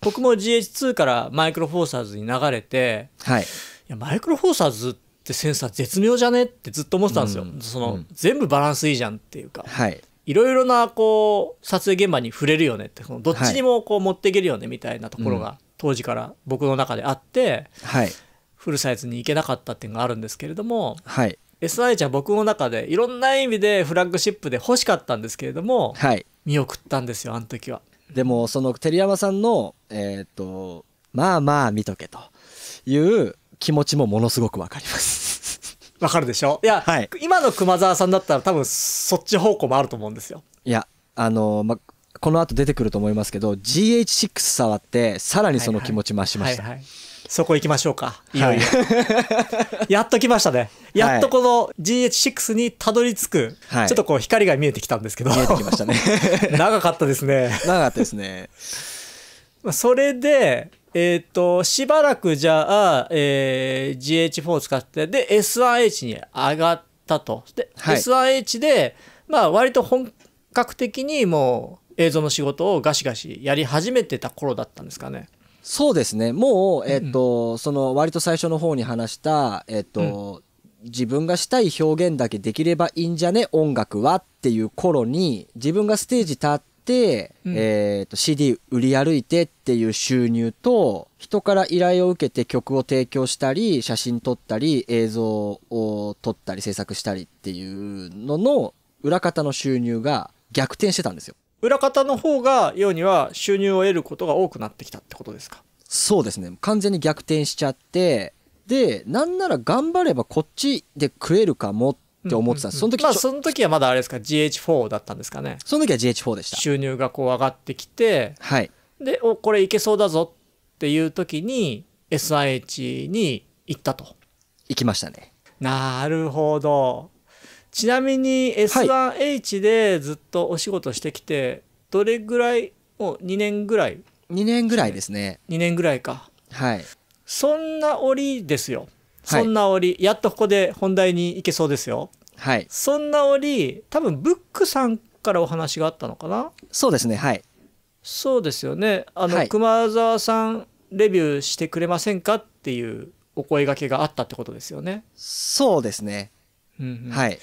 S1: 僕も GH2 からマイクロフォーサーズに流れて、はい、いやマイクロフォーサーズってセンサー絶妙じゃねってずっと思ってたんですよ、うん、その、うん、全部バランスいいじゃんって
S2: いうか、はい、
S1: いろいろなこう撮影現場に触れるよねってそのどっちにもこう持っていけるよねみたいなところが当時から僕の中であって、はい、フルサイズに行けなかったっていうのがあるんですけれども、はい、SIH は僕の中でいろんな意味でフラッグシップで欲しかったんですけれども、はい、見送ったんですよあの時は。
S2: でもその照山さんの、えーとまあまあ見とけという気持ちもものすごくわかりますわかるでしょいや、はい、今の熊沢さんだったら
S1: 多分そっち方向もあると思うんですよ。
S2: いや、あのー、ま、この後出てくると思いますけど、GH6 触って、さらにその気持ち増しました。は
S1: いはいはいはい、そこ行きましょうか。いよいよ。はい、やっと来ましたね。やっとこの GH6 にたどり着く、はい、ちょっとこう光が見えてきたんですけど。見えてきましたね。長かったですね。長かったですね。それで、えー、っと、しばらくじゃあ、えー、GH4 を使って、で、S1H に上がったと。で、はい、S1H で、まあ、割と本格的にもう映像の仕事をガシガシやり始めてた頃だったんですかね。
S2: そうですね。もう、えー、っと、うん、その、割と最初の方に話した、えー、っと、うん自分がしたい表現だけできればいいんじゃね音楽はっていう頃に自分がステージ立っ、うん、えーと CD 売り歩いてっていう収入と人から依頼を受けて曲を提供したり写真撮ったり映像を撮ったり制作したりっていうのの裏方の収入が逆転してたんですよ。
S1: 裏方の方が要には収入を得ることが多くなってきたってことですか
S2: そうですね完全に逆転しちゃってでなんなら頑張ればこっちで食えるかもっって思ってたんその時、まあ、その
S1: 時はまだあれですか、GH4 だったんですかね。その時は GH4 でした。収入がこう上がってきて、はい。で、お、これいけそうだぞっていう時に、SIH に
S2: 行ったと。行きましたね。
S1: なるほど。ちなみに S1H でずっとお仕事してきて、どれぐらい、もう2年ぐらい ?2 年ぐらいですね。2年ぐらいか。はい。そんな折ですよ。そんな折、やっとここで本題に行けそうですよ。はい。そんな折、多分ブックさんからお話があったのかなそうですね、はい。そうですよね。あの、はい、熊沢さんレビューしてくれませんかっていうお声がけがあったってことですよね。そうですね。うん、うん、はい。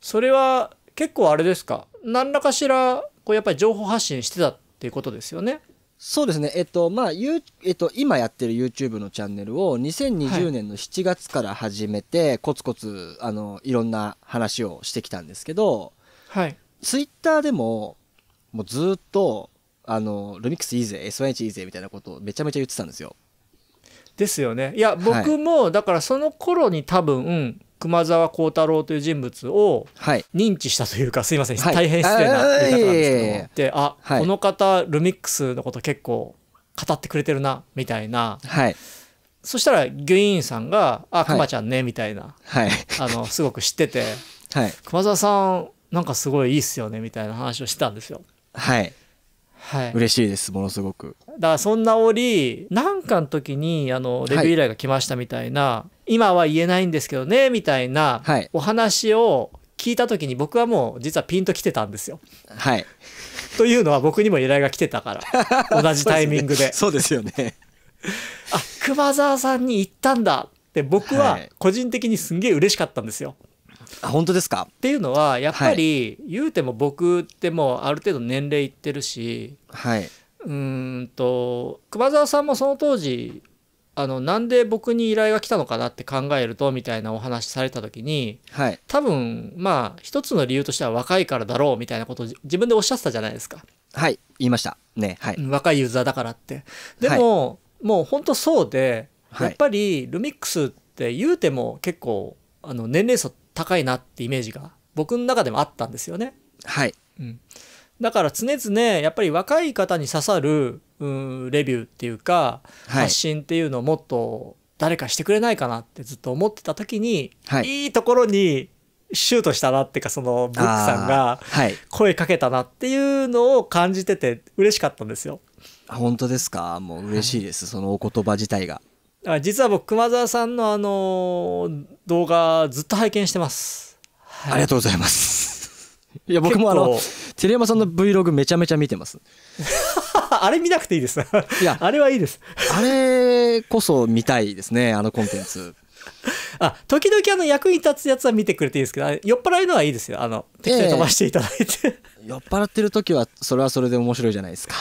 S1: それ
S2: は結構あれですか。何らかしらこうやっぱり情報発信してたっていうことですよね。そうですね、えっとまあゆえっと、今やってる YouTube のチャンネルを2020年の7月から始めて、はい、コツコツあのいろんな話をしてきたんですけど、はい、Twitter でももうずっとあのルミックスいいぜ S1H いいぜみたいなことをめちゃめちゃ言ってたんですよ。ですよね。いや僕
S1: も、はい、だからその頃に多分熊沢幸太郎という人物を認知したというか、はい、すいません、大変失礼な言い方なんですけどであ、はい、この方ルミックスのこと結構語ってくれてるなみたいな、はい、そしたらギュイーンさんが「あくまちゃんね」みたいな、あのすごく知ってて「熊沢さんなんかすごいいいっすよね」みたいな話をしてたんですよ。
S2: はいはい、嬉しいですものすごく
S1: だからそんな折なんかの時にあのレビュー依頼が来ましたみたいな、今は言えないんですけどねみたいなお話を聞いた時に僕はもう実はピンときてたんですよ。はい、というのは僕にも依頼が来てたから 同じタイミングで。そう
S2: ですよね
S1: あ熊沢さんに行ったんだって僕は個人的にすんげえ嬉しかったんですよ。
S2: あ本当ですかっ
S1: ていうのはやっぱり、言うても僕ってもうある程度年齢いってるし、
S2: はい、うん
S1: と熊沢さんもその当時あのなんで僕に依頼が来たのかなって考えるとみたいなお話された時に、はい、多分まあ一つの理由としては若いからだろうみたいなことを自分でおっしゃってたじゃないですか。はい言いましたね、はい、若いユーザーだからって。でも、はい、もう本当そうでやっぱりルミックスって言うても結構あの年齢層高いなってイメージが僕の中でもあったんですよね。はい、うん、だから常々やっぱり若い方に刺さる、うん、レビューっていうか、はい、発信っていうのをもっと誰かしてくれないかなってずっと思ってた時に、はい、いいところにシュートしたなっていうかそのブックさんが声かけたなっていうのを感じてて嬉しかったんですよ。
S2: はい、本当ですかもう嬉しいです、そのお言葉自体が。
S1: 実は僕熊沢さんのあの動画ずっと拝見してます。
S2: はい、ありがとうございます。いや僕もあの照山さんの Vlog めちゃめちゃ見てます あれ見なくていいですいやあれはいいですあれこそ見たいですねあのコンテン
S1: ツ あ時々あの役に立つやつは見てくれていいですけど酔っ払いのはいいですよあの適当に飛ばしていた
S2: だいて、えー、酔っ払ってる時はそれはそれで面白いじゃないですか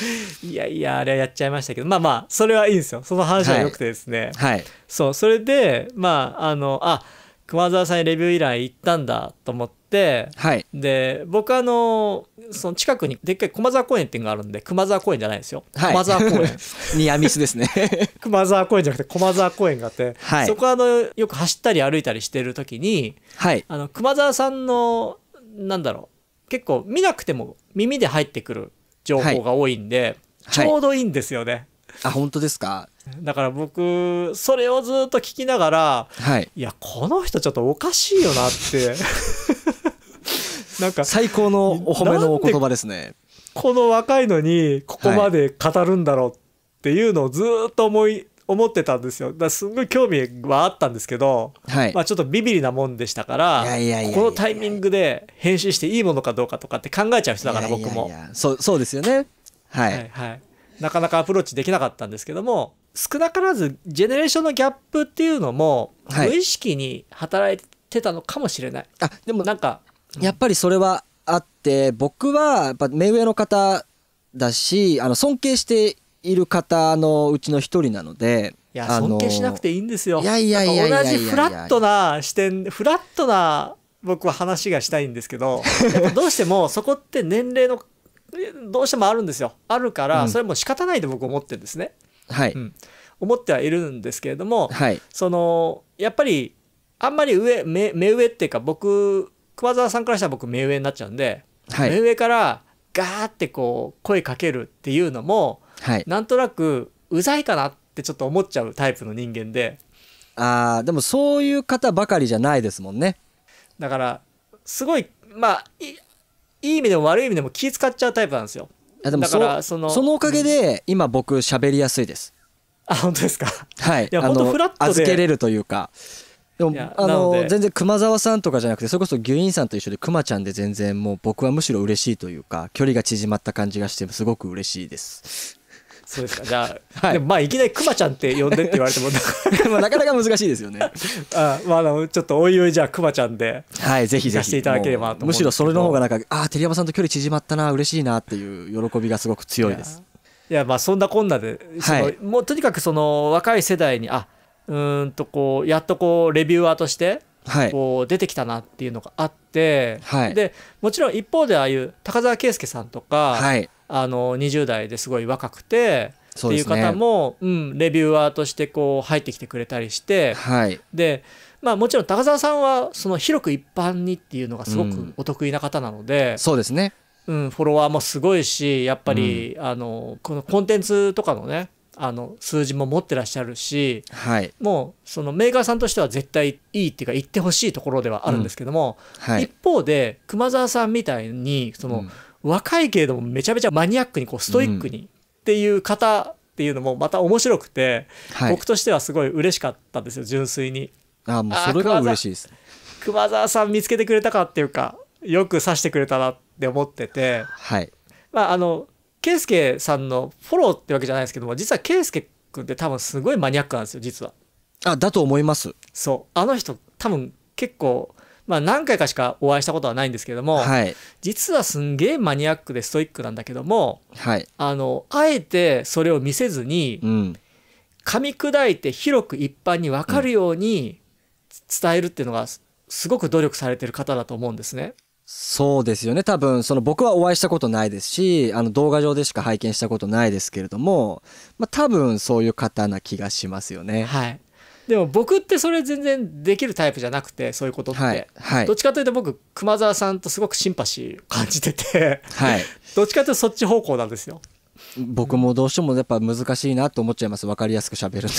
S1: いやいやあれはやっちゃいましたけどまあまあそれはいいんですよその話はよくてですね、はい、はい、そうそれでまああのあ熊沢さんにレビュー依頼行ったんだと思って、はい、で僕あのその近くにでっかい駒沢公園っていうのがあるんで熊沢公園じゃないですよ、はい、駒沢公園 ニアミスですね 熊沢公園じゃなくて駒沢公園があって、はい、そこあのよく走ったり歩いたりしてる時に、はい、あの熊沢さんのなんだろう結構見なくても耳で入ってくる情報が多いんで、ちょうどいいんですよね。
S2: あ本当ですか
S1: だから僕それをずっと聞きながら、
S2: はい、いやこの人ちょっとおかしいよなって なんか最高のお褒めのお言葉ですね
S1: この若いのにここまで語るんだろうっていうのをずっと思い思ってたんですよだすごい興味はあったんですけど、はい、まあ、ちょっとビビりなもんでしたからこのタイミングで編集していいものかどうかとかって考えちゃう人だから僕も
S2: そうそうですよねはい、はい、
S1: はいなかなかアプローチできなかったんですけども少なからずジェネレーションのギャップって
S2: いうのも無意
S1: 識に働いてたのかもしれない、はい、あでもなんか、
S2: うん、やっぱりそれはあって僕はやっぱ目上の方だしあの尊敬している方のうちの一人なのでいや尊敬しなく
S1: ていいんですよいやいやいや同じフラットな視点フラットな僕は話がしたいんですけどどうしてもそこって年齢のどうしてもあるんですよあるから、それも仕方ないで僕思ってるんですね。はい、うん、思ってはいるんですけれども、はい、そのやっぱりあんまり上目上っていうか僕桑沢さんからしたら僕目上になっちゃうんで、はい、目上からガーってこう声かけるっていうのも、はい、なんとなくうざいかなってちょっと思っちゃうタイプの人間で
S2: あーでもそういう方ばかりじゃないですもんね
S1: だからすごいまあいい意味でも悪い意味でも気使っちゃうタイプなんですよ。いでもだからそのその
S2: おかげで今僕喋りやすいです。あ本当ですか。はい。いやあ本当のフラットで預けれるというか。でもあのの全然熊沢さんとかじゃなくてそれこそ牛院さんと一緒で熊ちゃんで全然もう僕はむしろ嬉しいというか距離が縮まった感じがしてすごく嬉しいです。
S1: そうですかじゃあ、はい、でもまあいきなりクマちゃんって呼んでって言われてもなかなか 難しいですよね あまあちょっとおいおいじゃあクマちゃんではいぜひぜひしていただければとむしろそれの方
S2: がなんかああ照山さんと距離縮まったな嬉しいなっていう喜びがすごく強いです
S1: いやまあそんなこんなではい、もうとにかくその若い世代にあうんとこうやっとこうレビューアーとしてはい、こう出てきたなっていうのがあって、はい、でもちろん一方でああいう高澤圭介さんとか、はい、あの20代ですごい若くて。っていう方もう、ね、うん、レビューアーとしてこう入ってきてくれたりして、はい、でまあ、もちろん高澤さんはその広く一般にっていうのがすごくお得意な方なので、うん、そ
S2: うですね、うん、フ
S1: ォロワーもすごいしやっぱり、うん、あのこのコンテンツとかのねあの数字も持ってらっしゃるし、はい、もうそのメーカーさんとしては絶対いいっていうか言ってほしいところではあるんですけども、うんはい、一方で熊澤さんみたいにその、若いけれどもめちゃめちゃマニアックにこうストイックにっていう方っていうのもまた面白くて、はい、僕としてはすごい嬉しかったんですよ純粋に。
S2: あもうそれが嬉しいです
S1: 熊沢さん見つけてくれたかっていうかよく指してくれたなって思ってて、はい、まああの圭介さんのフォローってわけじゃないですけども実は圭介君って多分すごいマニアックなんですよ実は。あだと
S2: 思います。そ
S1: うあの人多分結構まあ、何回かしかお会いしたことはないんですけども、はい、実はすんげえマニアックでストイックなんだけども、はい、あのあえてそれを見せずに、うん、噛み砕いて広く一般に分かるように伝えるっていうのがすごく努力されてる方だと思うんですね。
S2: そうですよね多分その僕はお会いしたことないですしあの動画上でしか拝見したことないですけれども、まあ、多分そういう方な気がしますよね。はい、
S1: でも僕ってそれ全然できるタイプじゃなくてそういうことって、はいはい、どっちかというと僕熊沢さんとすごくシンパシー感じて
S2: て、はい、
S1: どっちかというとそっち方向なんですよ
S2: 僕もどうしてもやっぱ難しいなと思っちゃいます分かりやすくしゃべると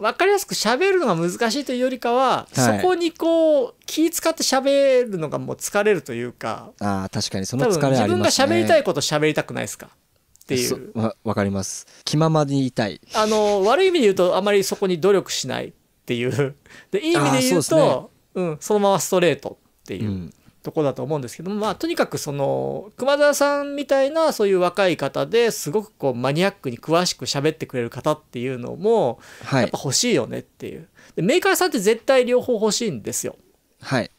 S1: 分かりやすくしゃべるのが難しいというよりかは、はい、そこにこう気使ってしゃべるのがもう疲れるというか
S2: あ確かにその疲れあります、ね、自分がしゃべりたい
S1: ことしゃべりたくないですかっていう
S2: わ、かります気ままにいたい
S1: あの悪い意味で言うとあまりそこに努力しないっ
S2: ていう でいい意味で言うとう、ね、うん、
S1: そのままストレートっていう、うんとこだと思うんですけどまあとにかくその熊沢さんみたいなそういう若い方ですごくこうマニアックに詳しく喋ってくれる方っていうのも、はい、やっぱ欲しいよねっていうでメーカーさんって絶対両方欲しいんですよ。はい、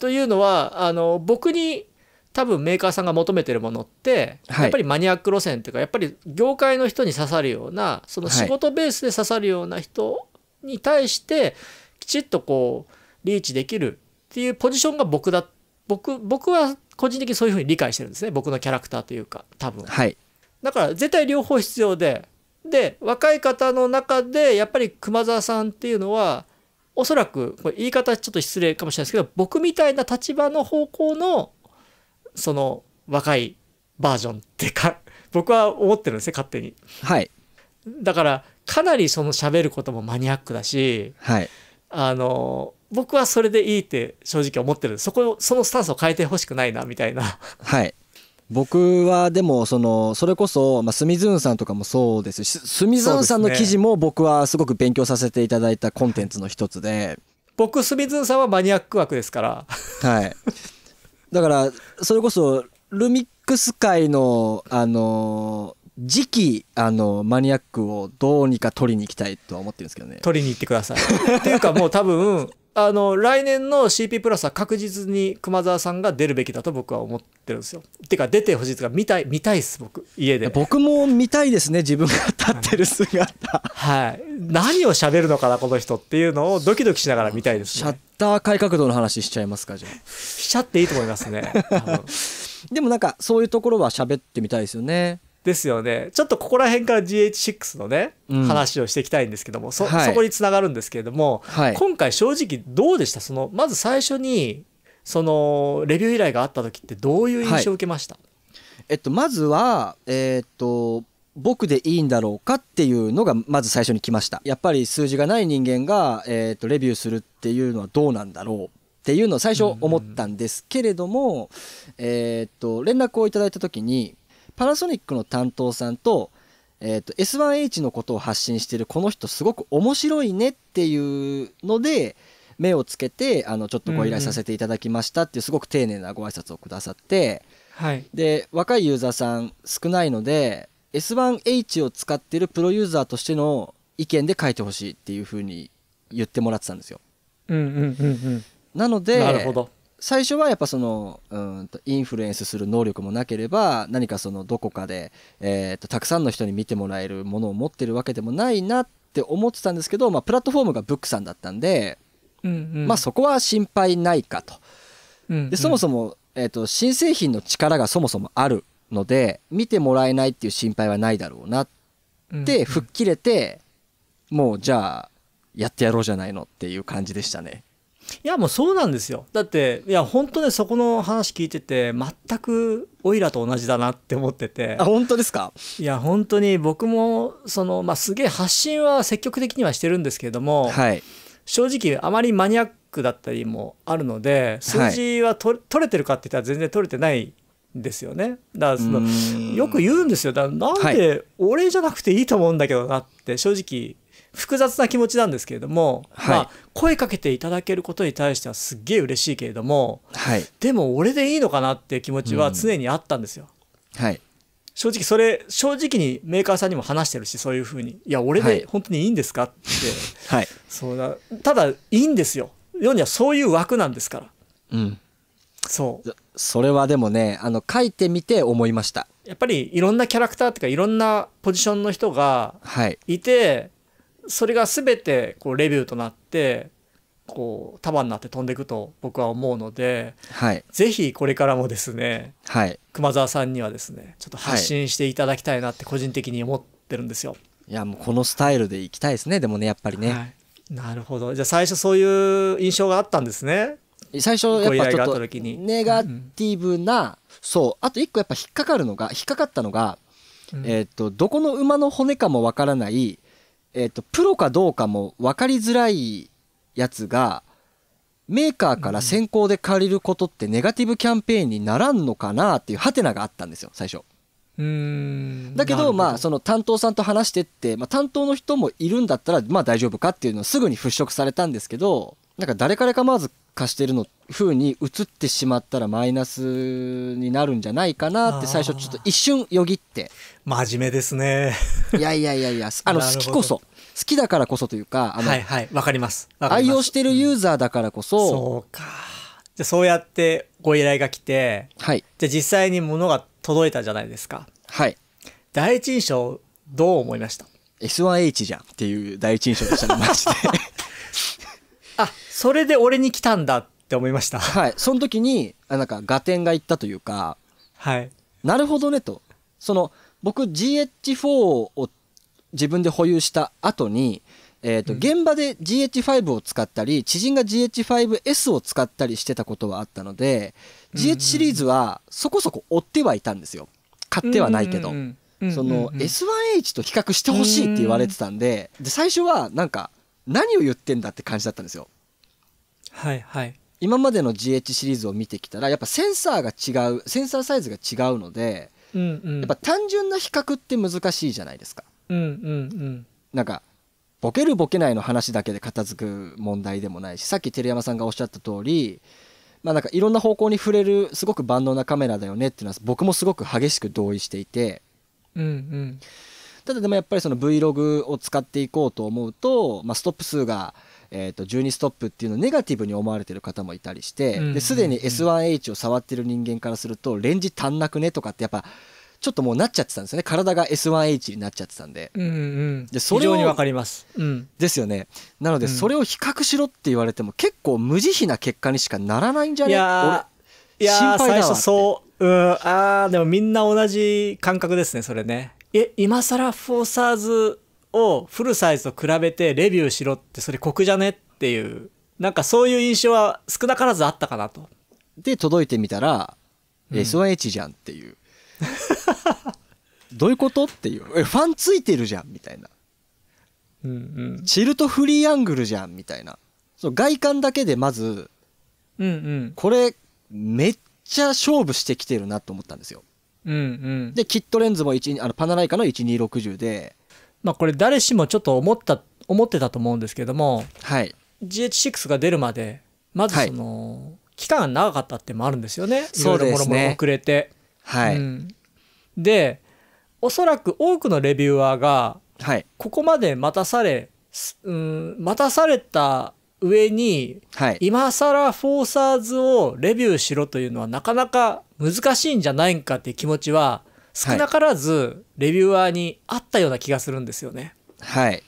S1: というのはあの僕に多分メーカーさんが求めてるものって、はい、やっぱりマニアック路線っていうかやっぱり業界の人に刺さるようなその仕事ベースで刺さるような人に対してきちっとこうリーチできるっていうポジションが僕だ僕僕は個人的にそういうふうに理解してるんですね僕のキャラクターというか多分、はい、だから絶対両方必要でで若い方の中でやっぱり熊沢さんっていうのはおそらくこれ言い方ちょっと失礼かもしれないですけど僕みたいな立場の方向のその若いバージョンってか 僕は思ってるんですね勝手に。はい、だからかなりその喋ることもマニアックだし、はい、あの僕はそれでいいって正直思ってるそこそのスタンスを変えてほしくないなみたいな。
S2: はい僕はでもそのそれこそまあスミズーンさんとかもそうですしスミズーンさんの記事も僕はすごく勉強させていただいたコンテンツの一つで
S1: 僕スミズーンさんはマニアック枠ですから
S2: はい だからそれこそルミックス界のあのー、次期あのマニアックをどうにか取りに行きたいとは思ってるんですけどね
S1: 取りに行ってくださいっていうかもう多分あの来年の CP プラスは確実に熊沢さんが出るべきだと僕は思ってるんですよ。っていうか出てほしいですが見たい見たいです僕家で僕も
S2: 見たいですね自分が立
S1: ってる姿はい何を喋るのかなこの人
S2: っていうのをドキドキしながら見たいですねター改革度の話しちゃいますかじゃあしちゃっていいと思いますね でもなんかそういうところは喋ってみたいですよねですよ
S1: ねちょっとここら辺から GH6 のね、うん、話をしていきたいんですけどもそはい、そこにつながるんですけれども、はい、今回正直どうでしたそのまず最初にそのレ
S2: ビュー依頼があった時ってどういう印象を受けました、はい、えっと、まずは、えー、っと僕でいいんだろうかっていうのがまず最初に来ました。やっぱり数字がない人間が、えーと、レビューするっていうのはどうなんだろうっていうのを最初思ったんですけれども、えっ、ー、と、連絡をいただいた時に、パナソニックの担当さんと、えっ、ー、と、S1H のことを発信してるこの人すごく面白いねっていうので、目をつけてあのちょっとご依頼させていただきましたっていうすごく丁寧なご挨拶をくださって、はい、で若いユーザーさん少ないので S1H を使ってるプロユーザーとしての意見で書いてほしいっていうふうに言ってもらってたんですよ。
S3: うんうんうんうん、
S2: なので最初はやっぱそのうんとインフルエンスする能力もなければ何かそのどこかで、えー、とたくさんの人に見てもらえるものを持ってるわけでもないなって思ってたんですけど、まあ、プラットフォームがブックさんだったんで、
S3: うんうん、まあ、そ
S2: こは心配ないかと。でそもそも、えー、と新製品の力がそもそもあるので見てもらえないっていう心配はないだろうなって吹っ切れて、もうじゃあやってやろうじゃないのっていう感じでしたね。
S1: いやもうそうなんですよだっていや本当ねそこの話聞いてて全くオイラと同じだなって思っててあ本当ですかいや本当に僕もその、まあ、すげえ発信は積極的にはしてるんですけれども、はい、正直あまりマニアックだったりもあるので数字はと、はい、取れてるかって言ったら全然取れてないですよねだからそのよく言うんですよだなんで俺じゃなくていいと思うんだけどなって正直複雑な気持ちなんですけれども、はい、まあ、声かけていただけることに対してはすっげえ嬉しいけれども、はい、でも俺でいいのかなっていう気持ちは常にあったんですよ。はい、正直それ正直にメーカーさんにも話してるしそういうふうに「いや俺で本当にいいんですか?」って、はい、そうだただいいんですよ世にはそういう枠なんですから。
S2: うんそうそれはでもねあの書いてみて思いました
S1: やっぱりいろんなキャラクターっていうかいろんなポジションの人がいて、はい、それが全てこうレビューとなってこう束になって飛んでいくと僕は思うので、はい、ぜひこれからもですね、はい、熊沢さんにはですねちょっと発信していただきたいなって個人的に思ってるんですよ。
S2: いやもうこのスタイルでいきたいですねでもねやっぱりね、はい、なるほどじゃあ最初そういう印象があったんですね最初やっぱちょっとネガティブな、そうあと一個やっぱ引っかかるのが引っかかったのが、えっとどこの馬の骨かもわからない、えっとプロかどうかも分かりづらいやつがメーカーから先行で借りることってネガティブキャンペーンにならんのかなっていうハテナがあったんですよ最初。
S4: うんだけど
S2: まあその担当さんと話してって、まあ、担当の人もいるんだったらまあ大丈夫かっていうのをすぐに払拭されたんですけどなんか誰からかまず化してるの風に映ってしまったらマイナスになるんじゃないかなって最初ちょっと一瞬よぎって真面目ですね いやいやいやいや あの好きこそ好きだからこそというかあのはいはいわかります愛用してるユーザーだからこそ、うん、そうかじゃそうやってご依頼
S1: が来て、はい、じゃ実際に物が届いたじゃないですかはい第一
S2: 印象どう思いました S1H じゃんっていう第一印象でしたねマジでそれで俺に来たんだって思いました。はい。その時に、なんか、合点がいったというか、はい。なるほどねと。その、僕 GH4 を自分で保有した後に、えーと、うん、現場で GH5 を使ったり知人が GH5S を使ったりしてたことはあったので、うんうん、GH シリーズはそこそこ追ってはいたんですよ買ってはないけど、うんうん、その、うんうん、S1H と比較してほしいって言われてたんでで最初はなんか何を言ってんだって感じだったんですよはいはい今までの GH シリーズを見てきたらやっぱセンサーが違うセンサーサイズが違うので、
S3: うんうん、やっぱ
S2: 単純な比較って難しいじゃないですか。
S3: うんうんうん、
S2: なんかボケるボケないの話だけで片付く問題でもないしさっき照山さんがおっしゃった通りまあなんかいろんな方向に触れるすごく万能なカメラだよねっていうのは僕もすごく激しく同意していて、うんうん、ただでもやっぱりその Vlog を使っていこうと思うと、まあ、ストップ数がえーと、12ストップっていうのをネガティブに思われてる方もいたりしてすで、に S1H を触ってる人間からするとレンジ足んなくねとかってやっぱちょっともうなっちゃってたんですよね体が S1H になっちゃってたんで,、
S3: うんうん、でそれ非常にわかります、うん、
S2: ですよねなのでそれを比較しろって言われても結構無慈悲な結果にしかならないんじゃないや心配だわ最初
S1: そううんあでもみんな同じ感覚ですねそれねえ今更フォーサーズをフルサイズと比べてレビューしろってそれ酷じゃねっていうなんかそういう印象は少なからずあったかなと。
S2: で届いてみたら、s 1 h じゃんっていう どういうことっていうえファンついてるじゃんみたいな、うんうん、チルトフリーアングルじゃんみたいなその外観だけでまず、うんうん、これめっちゃ勝負してきてるなと思ったんですよ。
S3: うんうん、
S2: でキットレンズも1あのパナライカの1260でまあ、これ誰しもちょっと思った思ってたと思うんですけども、
S1: はい、GH6 が出るまでまずその、はい、期間が長かったってもあるんですよねそうです、ね、もろもろ遅れて。はい、うん、でおそらく多くのレビューアーが、はい、ここまで待たされ、うん、待たされた上に、はい、今更フォーサーズをレビューしろというのはなかなか難しいんじゃないかっていう気持ちは少なからずレビュアーにあったような気がするんですよね。はい。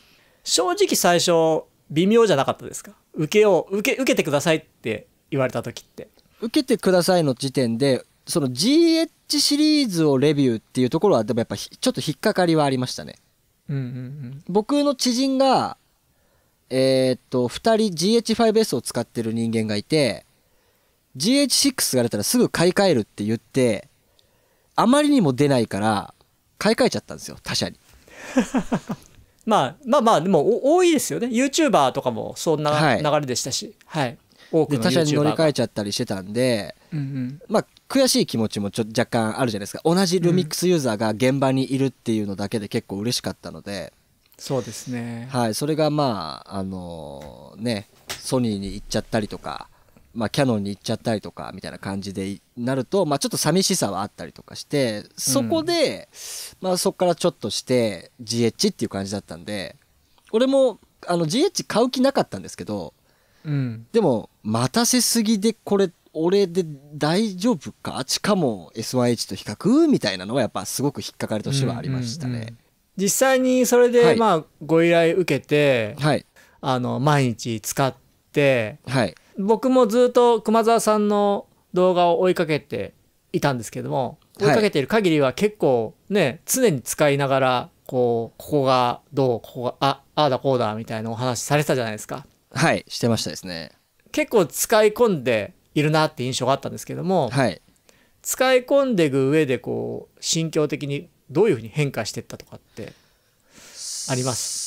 S1: 正直最初微妙じゃなかったですか受けよう受け受けてくださいって言われた時って
S2: 受けてくださいの時点でその GH シリーズをレビューっていうところはでもやっぱちょっと引っかかりはありましたね、
S3: うんうんうん、
S2: 僕の知人がえー、っと2人 GH5S を使ってる人間がいて GH6 が出たらすぐ買い替えるって言ってあまりにも出ないから買い替えちゃったんですよ他社に まあまあまあでも多いですよね YouTuber とかも
S1: そんな流れでしたし、はい、はい、
S2: 多くの他社に乗り換えちゃったりしてたんで、うんうん、まあ悔しい気持ちもちょ若干あるじゃないですか同じルミックスユーザーが現場にいるっていうのだけで結構嬉しかったので、
S1: うん、そうですねは
S2: いそれがまああのー、ねソニーに行っちゃったりとかまあ、キャノンに行っちゃったりとかみたいな感じでなると、まあ、ちょっと寂しさはあったりとかしてそこで、うん、まあ、そこからちょっとして GH っていう感じだったんで俺もあの GH 買う気なかったんですけど、うん、でも待たせすぎでこれ俺で大丈夫かしかも SYH と比較みたいなのはやっぱすごく引っかかりとしてはありまし
S3: たね。うんうん
S1: うん、
S2: 実際にそれで、まあご依頼受けて、はい、あの毎
S1: 日使って、はい、僕もずっと熊沢さんの動画を追いかけていたんですけども追いかけている限りは結構ね常に使いながらこうここがどうここがああだこうだみたいなお話されてたじゃないですかはいしてましたですね結構使い込んでいるなって印象があったんですけども、はい、使い込んでいく上でこう心境的にどういうふうに変化していったとかって
S2: あります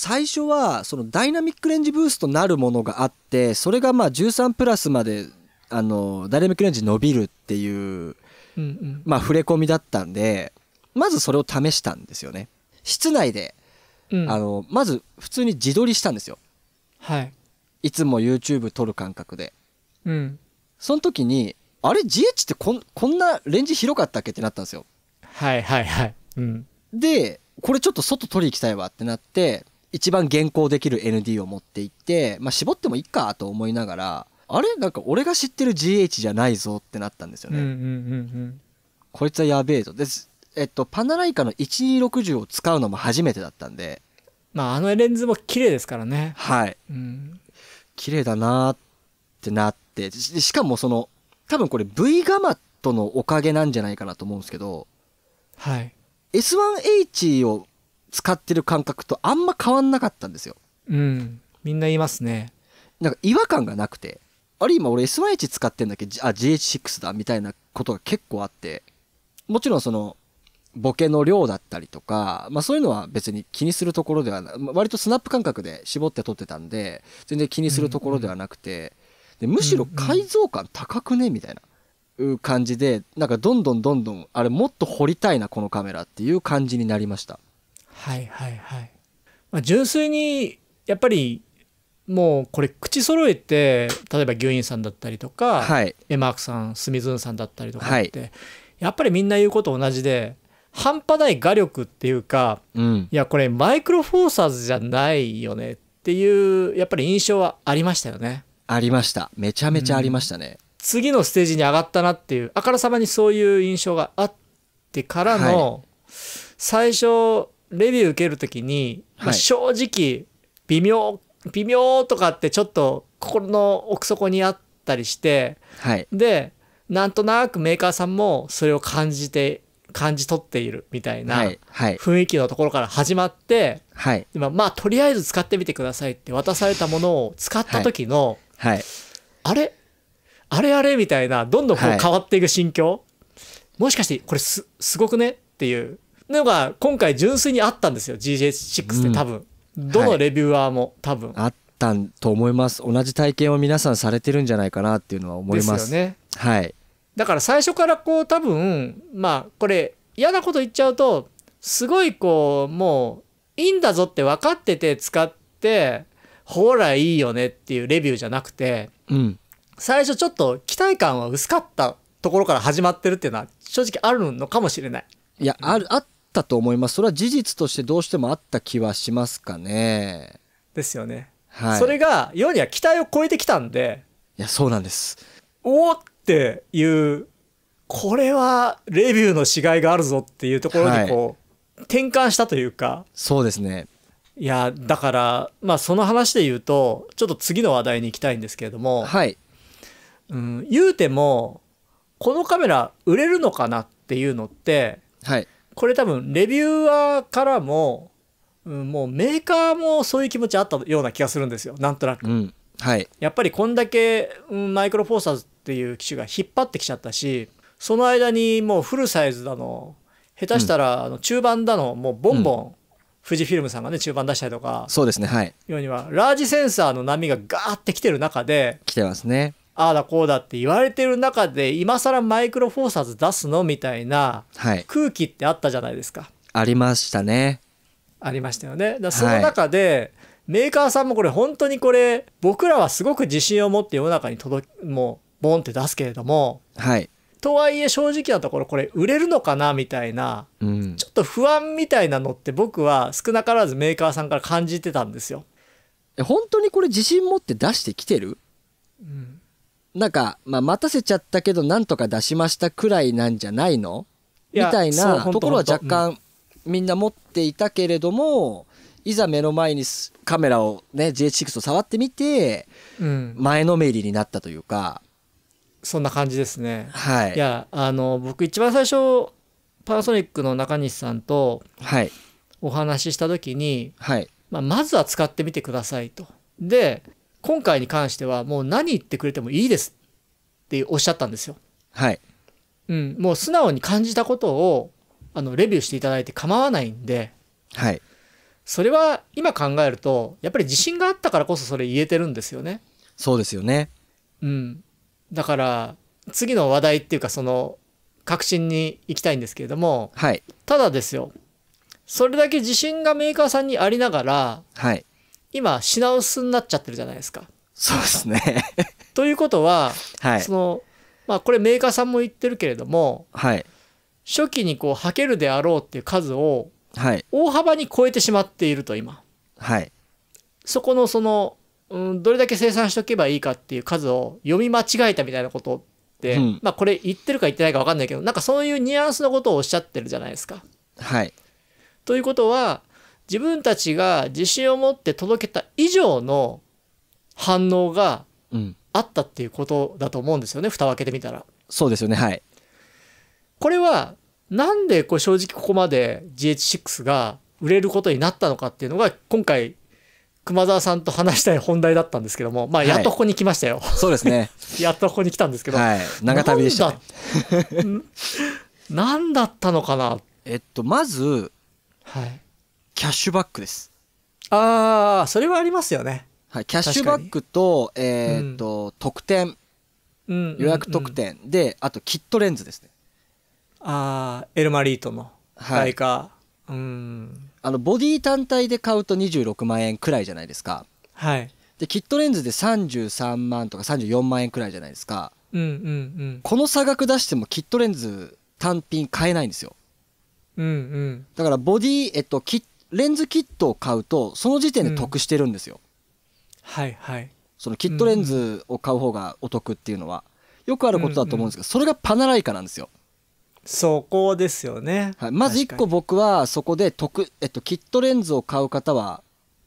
S2: 最初はそのダイナミックレンジブースとなるものがあってそれがまあ13プラスまであのダイナミックレンジ伸びるっていう、うんうん、まあ触れ込みだったんでまずそれを試したんですよね室内で、うん、あのまず普通に自撮りしたんですよはいいつも YouTube 撮る感覚でうんその時にあれ GH ってこんこんなレンジ広かったっけってなったんですよ
S1: はいはいはい、うん、
S2: でこれちょっと外取り行きたいわってなって一番現行できる ND を持っていって、まあ、絞ってもいいかと思いながらあれなんか俺が知ってる GH じゃないぞってなったんですよね。うんうんうんうん、こいつはやべえぞ。で、す、えっと、パナライカの1260を使うのも初めてだったんで。まあ、あのレンズも綺麗ですからね。はい。うん、綺麗だなってなってし、しかもその、多分これ V ガマットのおかげなんじゃないかなと思うんですけど、はい。S1H を使ってる感覚とあんま変わんなかったんですよ。うん。みんな言いますね。なんか違和感がなくて、あれ今俺 SYH 使ってんだけど、あ、GH6 だみたいなことが結構あって、もちろんその、ボケの量だったりとか、まあそういうのは別に気にするところではな割とスナップ感覚で絞って撮ってたんで、全然気にするところではなくて、うんうん、でむしろ解像感高くねみたいな。感じで、なんかどんどんどんどん、あれもっと掘りたいな、このカメラっていう感じになりました。
S1: はいはいはい。
S2: まあ、純粋にやっぱりも
S1: うこれ口揃えて例えば牛院さんだったりとか、はい、エマークさんスミズンさんだったりとかって、はい、やっぱりみんな言うこと同じで半端ない画力っていうか、うん、いやこれマイクロフォーサーズじゃないよねっていうやっぱり印象はありましたよね。
S2: ありましためちゃめちゃありましたね。うん、
S1: 次のステージに上がったなっていうあからさまにそういう印象があってからの、はい、最初レビュー受ける時に、まあ、正直微妙、微妙とかってちょっと心の奥底にあったりして、はい、でなんとなくメーカーさんもそれを感じて感じ取っているみたいな雰囲気のところから始まって、はい、今まあとりあえず使ってみてくださいって渡されたものを使った時の、はい、あれあれあれみたいなどんどんこう変わっていく心境、もしかしてこれすすごくねっていうのが今回純粋にあったんですよ GJ6 って多分、うん、どのレビューアーも、はい、多分
S2: あったと思います同じ体験を皆さんされてるんじゃないかなっていうのは思いますですよねはい
S1: だから最初からこう多分まあこれ嫌なこと言っちゃうとすごいこうもういいんだぞって分かってて使ってほらいいよねっていうレビューじゃなくて、うん、最初ちょっと期待感は薄かったところから始まってるっていうのは正直あるのかもしれない。
S2: いや、ある、あっったと思います。それは事実としてどうしてもあった気はしますかね。ですよね。はい。それ
S1: が世には期待を超えてきたんで。
S2: いや、そうなんです。おおっていう、
S1: これはレビューの違いがあるぞっていうところにこう、はい、転換
S2: したというか。そうですね。
S1: いや、だから、まあその話で言うと、ちょっと次の話題に行きたいんですけれども。はい。うん、言うても、このカメラ売れるのかなっていうのって、はい、これ多分レビューアーからも、うん、もうメーカーもそういう気持ちあったような気がするんですよなんとなく、う
S2: ん、はい、
S1: やっぱりこんだけ、うん、マイクロフォーサーズっていう機種が引っ張ってきちゃったしその間にもうフルサイズだの下手したら、あの中盤だのもうボンボン、うん富士フィルムさんがね中盤出したりとか
S2: そうですねはい
S1: ようにはラージセンサーの波がガーってきてる中で
S2: 来てますね
S1: ああだこうだって言われてる中で今更マイクロフォーサーズ出すのみたいな空気ってあったじゃないですか。はい、
S2: ありましたね。
S1: ありましたよね。だその中で、はい、メーカーさんもこれ本当にこれ僕らはすごく自信を持って世の中に届もうボンって出すけれども、はい、とはいえ正直なところこれ売れるのかなみたいな、うん、ちょっと不安みたいなのって僕は少なからずメーカーさんから感じてたんですよ。
S2: 本当にこれ自信持って出してきてる、うん、なんか、まあ、待たせちゃったけど、なんとか出しましたくらいなんじゃないのみたいなところは若干、みんな持っていたけれども、いざ目の前にカメラをね GH6 を触ってみて、前のめりになったというか、うん、
S1: そんな感じですねはいいやあの僕一番最初パナソニックの中西さんとお話しした時に、はいまあ、まずは使ってみてくださいとで今回に関してはもう何言ってくれてもいいですっておっしゃったんですよ。はい。うん、もう素直に感じたことをあのレビューしていただいて構わないんで、はい。それは今考えるとやっぱり自信があったからこそそれ言えてるんですよね。
S2: そうですよね。うん。
S1: だから次の話題っていうかその確信に行きたいんですけれども、はい、ただですよそれだけ自信がメーカーさんにありながら、はい、今品薄になっちゃってるじゃないです
S2: か。そうです
S1: ね ということは、はい、そのまあこれメーカーさんも言ってるけれども、はい、初期にこうはけるであろうっていう数を大幅に超えてしまっていると今。はい、そこのその、うん、どれだけ生産しておけばいいかっていう数を読み間違えたみたいなことって、うん、まあこれ言ってるか言ってないか分かんないけどなんかそういうニュアンスのことをおっしゃってるじゃないですか。はい、ということは自分たちが自信を持って届けた以上の反応があったっていうことだと思うんですよね、うん、蓋を開けてみたら。
S2: そうですよね、はい。
S1: これは、なんでこう正直ここまで GH6 が売れることになったのかっていうのが、今回、熊沢さんと話したい本題だったんですけども、まあ、やっとここに来ましたよ。はい、そうですね。やっとここに来たんですけど。はい、長旅でした、ね。
S2: 何だったのかな えっと、まず、はい。キャッシュバックです。ああ、それはありますよね。はい、キャッシュバックと、えー、っと、うん、特典、予約特典、うん、で、あとキットレンズですね。ああ、エルマリートのはい、うん。あの、ボディ単体で買うと26万円くらいじゃないですか。はい。で、キットレンズで33万とか34万円くらいじゃないですか。
S3: うんうんうん。
S2: この差額出してもキットレンズ単品買えないんですよ。
S3: うんうん。
S2: だから、ボディ、えっと、キットレンズキットを買うとその時点で得してるんですよ、うん、はいはいそのキットレンズを買う方がお得っていうのはよくあることだと思うんですけど、それがパナライカなんですよそこですよね、はい、まず1個僕はそこで得、えっと、キットレンズを買う方は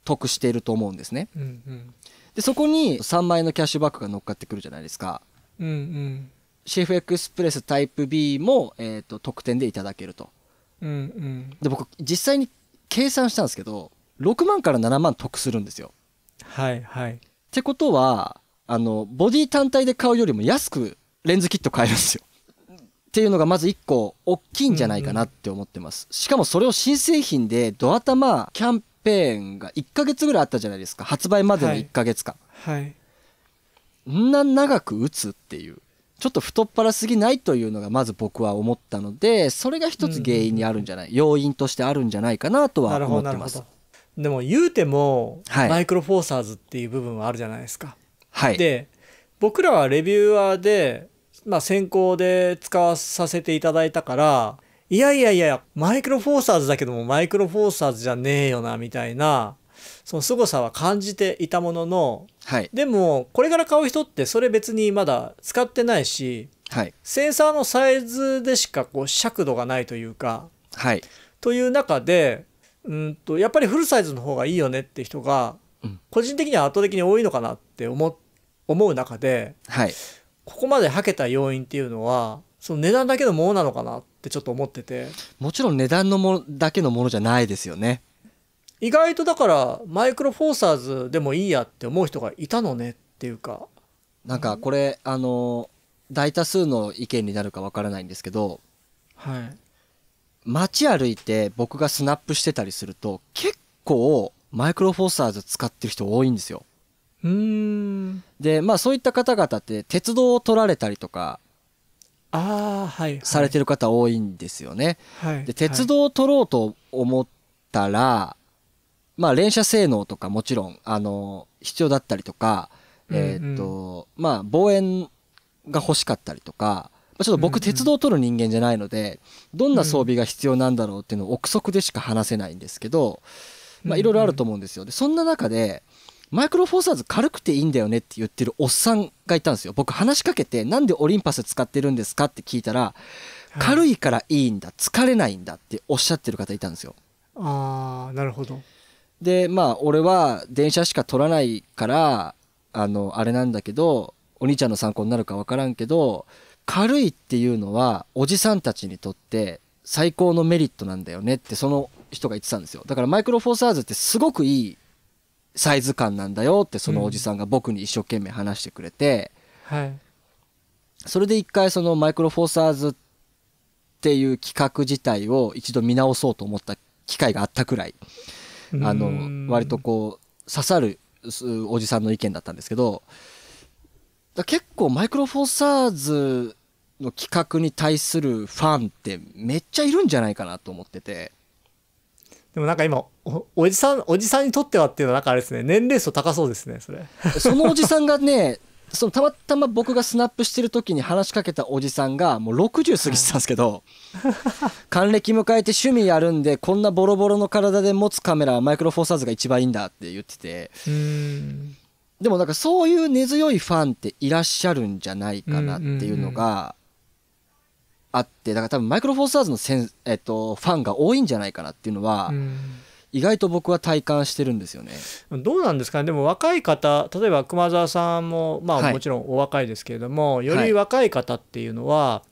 S2: 得していると思うんですね、うんうん、でそこに3万円のキャッシュバックが乗っかってくるじゃないですか、
S3: うんうん、
S2: シェフエクスプレスタイプ B も、えーと、と特典でいただけると、
S1: うんうん、
S2: で僕実際に計算したんですけど6万から7万得するんですよ。はいはい、ってことはあのボディ単体で買うよりも安くレンズキット買えるんですよ。っていうのがまず1個大きいんじゃないかなって思ってます。しかもそれを新製品でドア玉キャンペーンが1ヶ月ぐらいあったじゃないですか発売までの1ヶ月間。はい、はい、な長く打つっていうちょっと太っ腹すぎないというのがまず僕は思ったのでそれが一つ原因にあるんじゃない、うん要因としてあるんじゃないかなとは思ってます
S1: でも言うても、はい、マイクロフォーサーズっていう部分はあるじゃないですか。はい、で僕らはレビューアーで、まあ、先行で使わさせていただいたからいやいやいやマイクロフォーサーズだけどもマイクロフォーサーズじゃねえよなみたいなその凄さは感じていたものの、はい、でもこれから買う人ってそれ別にまだ使ってないし、はい、センサーのサイズでしかこう尺度がないというか、はい、という中でうんとやっぱりフルサイズの方がいいよねって人が、個人的には圧倒的に多いのかなって思思う中で、はい、ここまではけた要因っていうのはその値段だけのものなのかなってちょっと思ってて
S2: もちろん値段のもだけのものじゃないですよね
S1: 意外とだからマイクロフォーサーズでもいいやって思う人がいたのねっていうか
S2: なんかこれ、あの大多数の意見になるかわからないんですけど、はい、街歩いて僕がスナップしてたりすると結構マイクロフォーサーズ使ってる人多いんですよ。うんでまあそういった方々って鉄道を取られたりとかあ、はい、はい、されてる方多いんですよね。はい、で鉄道を取ろうと思ったら、まあ、連射性能とかもちろん、あの、必要だったりとか、えっ、と、まあ、望遠が欲しかったりとか、まちょっと僕、鉄道を取る人間じゃないので、どんな装備が必要なんだろうっていうのを憶測でしか話せないんですけど、まあ、いろいろあると思うんですよ。で、そんな中で、マイクロフォーサーズ軽くていいんだよねって言ってるおっさんがいたんですよ。僕話しかけて、なんでオリンパス使ってるんですかって聞いたら、軽いからいいんだ、疲れないんだっておっしゃってる方いたんですよ。
S1: ああ、なるほど。
S2: でまあ俺は電車しか取らないからあのあれなんだけどお兄ちゃんの参考になるか分からんけど軽いっていうのはおじさんたちにとって最高のメリットなんだよねってその人が言ってたんですよだからマイクロフォーサーズってすごくいいサイズ感なんだよってそのおじさんが僕に一生懸命話してくれて、うんはい、それで一回そのマイクロフォーサーズっていう企画自体を一度見直そうと思った機会があったくらい。あの、割とこう、刺さるおじさんの意見だったんですけど、結構マイクロフォーサーズの企画に対するファンってめっちゃいるんじゃないかなと思ってて。
S1: でもなんか今お、おじさん、おじさんにとってはっていうのはなんかあれですね、年齢層高そうですね、それ。そのおじ
S2: さんがね、そのたまたま僕がスナップしてる時に話しかけたおじさんがもう60過ぎてたんですけど、還暦迎えて趣味やるんでこんなボロボロの体で持つカメラはマイクロフォーサーズが一番いいんだって言っててでもなんかそういう根強いファンっていらっしゃるんじゃないかなっていうのがあってだから多分マイクロフォーサーズのせん、えっと、ファンが多いんじゃないかなっていうのは。う意外と僕は体感してるんですよねどうなんですかねでも若い方例えば熊
S1: 澤さんもまあもちろんお若いですけれども、はい、より若い方っていうのは、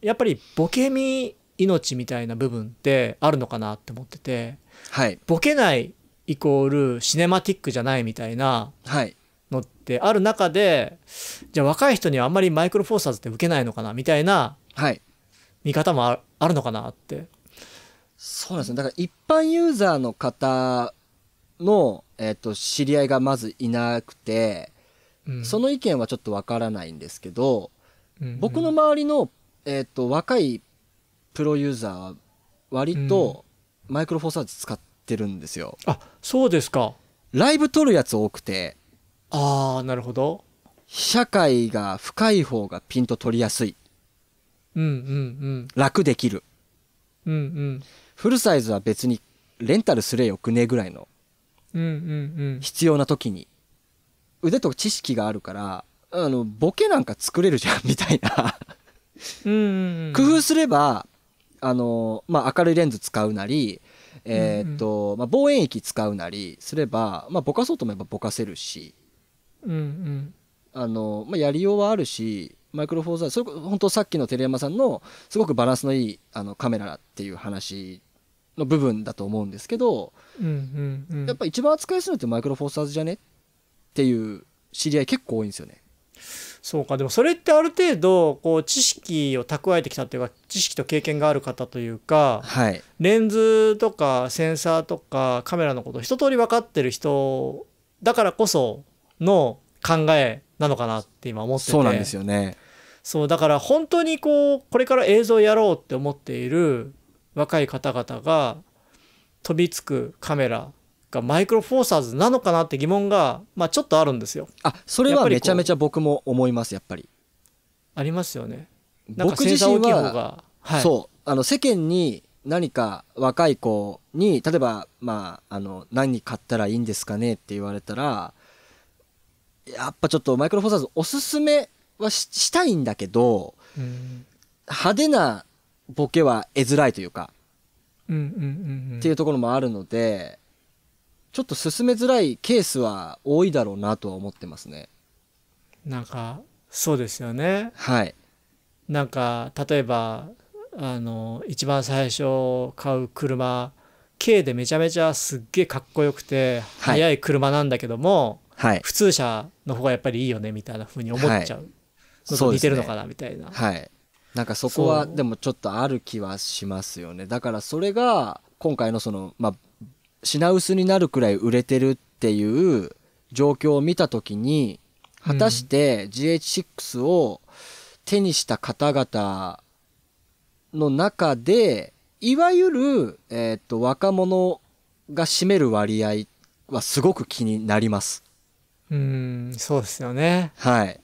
S1: やっぱりボケみ命みたいな部分ってあるのかなって思ってて、はい、ボケないイコールシネマティックじゃないみたいなのってある中で、じゃあ若い人にはあんまりマイクロフォーサーズって受けないのかなみたいな
S2: 見方もあるのかなってそうなんですねだから一般ユーザーの方の、えーと、知り合いがまずいなくて、うん、その意見はちょっとわからないんですけど、うんうん、僕の周りの、えーと、若いプロユーザーは割とマイクロフォーサーズ使ってるんですよ。うん、あそうですか。ライブ撮るやつ多くてああなるほど。社会が深い方がピンと取りやすい。うん
S3: うんうん。
S2: 楽できる。うんうん。フルサイズは別にレンタルすれよくねぐらいの必要な時に腕と知識があるからあのボケなんか作れるじゃんみたいな工夫すればあの、まあ、明るいレンズ使うなり、えっと、まあ、望遠域使うなりすれば、まあ、ぼかそうと思えばぼかせるし、うまあ、やりようはあるし、マイクロフォーザー、それ本当さっきの照山さんのすごくバランスのいいあのカメラっていう話の部分だと思うんですけど、
S3: うん
S2: うんうん、やっぱ一番扱いするのってマイクロフォーサーズじゃねっていう知り合い結構多いんですよね。そうかでもそれってある程度こう知識を蓄え
S1: てきたっていうか知識と経験がある方というか、はい、レンズとかセンサーとかカメラのこと一通り分かってる人だからこその考えなのかなって今思っててそうなんですよねそうだから本当にこうこれから映像をやろうって思っている若い方々が飛びつくカメラがマイクロフォーサーズなのかなって疑問が、まあ、ちょっとあるんですよ。
S2: あそれはめちゃめちゃ僕も思いますやっぱり。
S1: ありますよね。僕自身は、はい、そ
S2: うあの世間に何か若い子に例えば、まあ、あの何買ったらいいんですかねって言われたらやっぱちょっとマイクロフォーサーズおすすめはしたいんだけど、派手なボケは得づらいというか、
S3: うんうんっていうと
S2: ころもあるので、ちょっと進めづらいケースは多いだろうなとは思ってますね。
S1: なんか、そうですよね。はい。なんか、例えば、あの、一番最初買う車、K でめちゃめちゃすっげえかっこよくて、速い車なんだけども、はい、普通車の方がやっぱりいいよねみたいな風に思っちゃう、
S2: はい、似てるのかなみたいな、はい、なんかそこはでもちょっとある気はしますよねだからそれが今回のそのまあ品薄になるくらい売れてるっていう状況を見た時に果たして GH6 を手にした方々の中でいわゆる、えー、と若者が占める割合はすごく気になります。
S1: うんそうですよね。
S2: はい。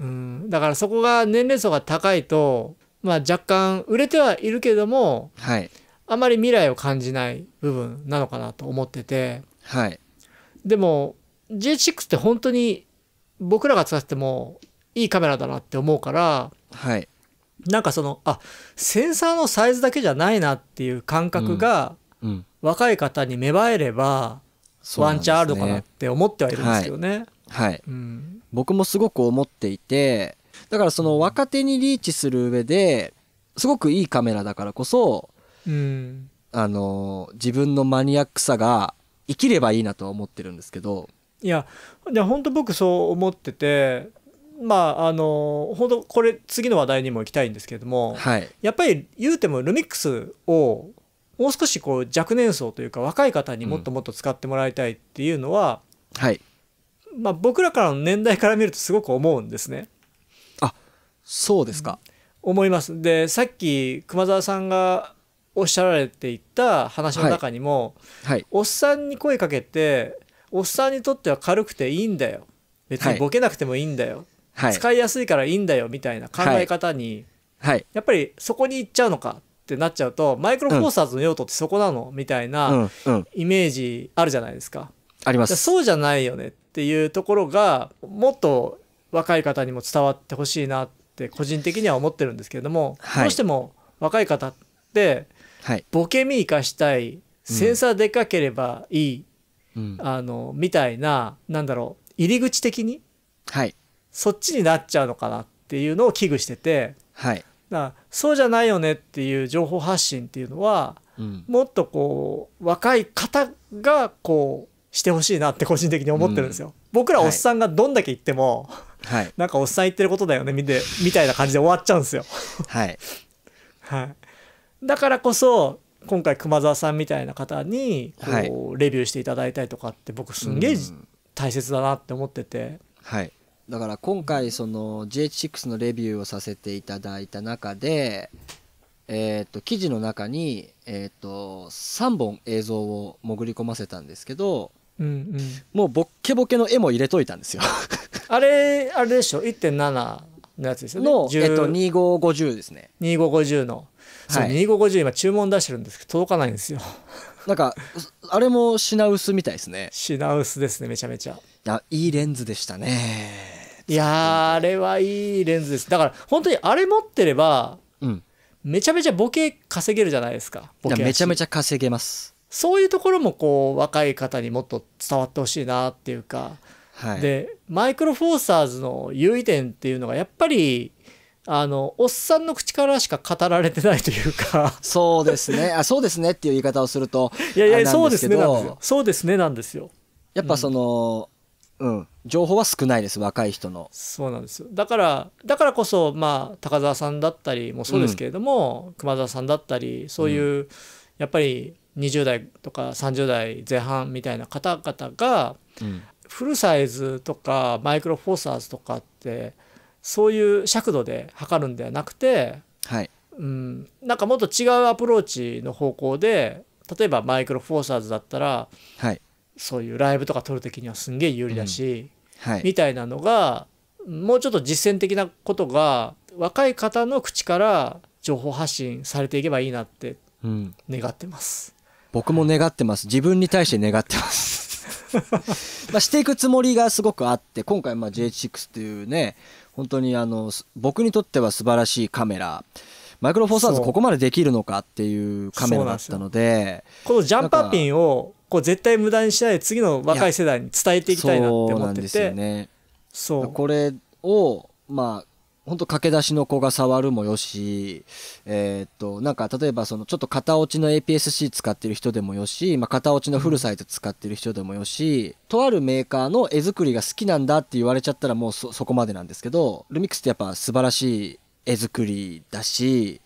S2: うん、
S1: だからそこが年齢層が高いと、まあ、若干売れてはいるけども、はい、あまり未来を感じない部分なのかなと思ってて、はい、でも J6 って本当に僕らが使ってもいいカメラだなって思うから、はい、なんかそのあセンサーのサイズだけじゃないなっていう感覚が、うんうん、若い方
S2: に芽生えれば、ワンチャンあるのかなって思ってはいるんですけどね。はいはい、うん、僕もすごく思っていてだからその若手にリーチする上ですごくいいカメラだからこそ、
S1: うん、
S2: あの自分のマニアックさが生きればいいなとは思ってるんですけど
S1: いやで本当僕そう思っててまああの本当これ次の話題にも行きたいんですけれども、はい、やっぱり言うてもルミックスをもう少しこう若年層というか若い方にもっともっと使ってもらいたいっていうのは、うん、はい、まあ、僕らからの年代から見るとすごく思うんですね。あそうですか、うん、思います。でさっき熊澤さんがおっしゃられていた話の中にも、はいはい、おっさんに声かけておっさんにとっては軽くていいんだよ別にボケなくてもいいんだよ、はい、使いやすいからいいんだよみたいな考え方に、やっぱりそこに行っちゃうのかってなっちゃうとマイクロフォーサーズの用途ってそこなの、みたいなイメージあるじゃないですか。うんうんありますそうじゃないよねっていうところがもっと若い方にも伝わってほしいなって個人的には思ってるんですけれども、はい、どうしても若い方って、ボケに生かしたいセンサーでかければいい、うん、あのみたいななんだろう入り口的に、はい、そっちになっちゃうのかなっていうのを危惧してて、はい、だそうじゃないよねっていう情報発信っていうのは、うん、もっとこう若い方がこうしてほしいなって個人的に思ってるんですよ、うん、僕らおっさんがどんだけ言っても、はい、なんかおっさん言ってることだよねみてみたいな感じで終わっちゃうんですよ
S2: はい、はい、
S1: だからこそ今回熊沢さんみたいな方にこう、はい、レ
S2: ビューしていただいたりとかって僕すんげえ大切だなって思ってて、うん、はいだから今回その GH6 のレビューをさせていただいた中でえーと、記事の中に、えーと、と3本映像を潜り込ませたんですけどうんうん、もうボッケボケの絵も入れといたんですよ あれあれでしょ1.7のやつですよねの、えっと、2550ですね
S1: 2550の、はい、2550今注文出してるんですけど届かないんですよ なんか
S2: あれも品薄みたいですね品薄ですねめちゃめちゃいやいいレンズでしたね
S1: いやあれはいいレンズですだから本当にあれ持ってれば、うん、めちゃめちゃボケ稼げるじゃないですかめちゃめ
S2: ちゃ稼げます
S1: そういうところもこう若い方にもっと伝わってほしいなっていうか、はい、でマイクロフォーサーズの優位点っていうのがやっぱりあのおっさんの口からしか語られてないという
S2: かそうですねあそうですねっていう言い方をすると いやいやそうですねなんですよそうですねなんですよやっぱその、うん、うん、情報は少ないです若い人のそうなんですよ
S1: だからだからこそまあ高澤さんだったりもそうですけれども、うん、熊澤さんだったりそういう、うん、やっぱり20代とか30代前半みたいな方々が、フルサイズとかマイクロフォーサーズとかってそういう尺度で測るんではなくて、はい、うん、なんかもっと違うアプローチの方向で例えばマイクロフォーサーズだったら、はい、そういうライブとか撮る時にはすんげえ有利だし、うんはい、みたいなのがもうちょっと実践的なことが若い方の口から情報発信されていけばいいなって願ってます。
S2: 僕も願ってます。自分に対して願ってます。まあしていくつもりがすごくあって、今回まあ JH6 というね、本当にあの、僕にとっては素晴らしいカメラ。マイクロフォーサーズここまでできるのかっていうカメラだったのでこのジャンパーピンをこう絶対無駄に
S1: しないで次の若い世代に伝えていきたいなって思っててそうなんですよ
S2: ねそうこれをまあ本当駆け出しの子が触るもよし、えー、っと、なんか例えばそのちょっと型落ちの APS-C 使ってる人でもよし、まあ、型落ちのフルサイズ使ってる人でもよし、とあるメーカーの絵作りが好きなんだって言われちゃったらもうそ、そこまでなんですけど、ルミックスってやっぱ素晴らしい絵作りだし、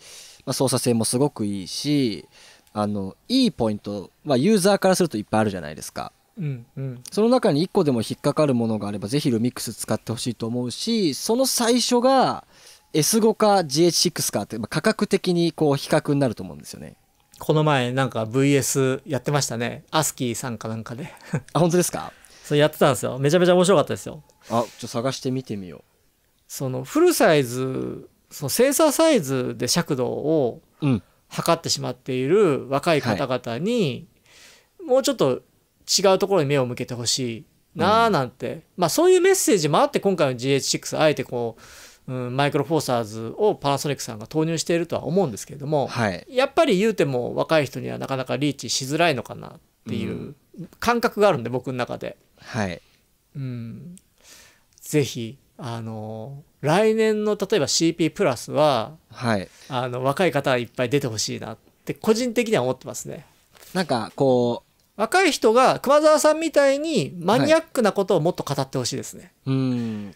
S2: まあ、操作性もすごくいいし、あの、いいポイントはユーザーからするといっぱいあるじゃないですか。
S3: うん
S2: その中に1個でも引っかかるものがあればぜひルミックス使ってほしいと思うしその最初が S5 か GH6 かって、まあ、価格的にこう比較になると思うんですよね
S1: この前なんか VS やってましたねアスキーさんかなんかであ本当ですかそうやってたんですよめちゃめちゃ面白かったですよあちょっと探してみてみようそのフルサイズそのセンサーサイズで尺度を測ってしまっている若い方々に、もうちょっと違うところに目を向けてほしいなあなんて、うん、まあそういうメッセージもあって今回の GH6 あえてこううん、マイクロフォーサーズをパナソニックさんが投入しているとは思うんですけれども、はい、やっぱり言うても若い人にはなかなかリーチしづらいのかなっていう感覚があるんで、うん、僕の中で。はいうん、ぜひあの来年の例えば CP プラスは、はい、あの若い方いっぱい出てほしいなって個人的には思ってますね。
S2: なんかこう若い人が熊沢さんみたいにマニアックなことをもっと語ってほしいですね、はい、うん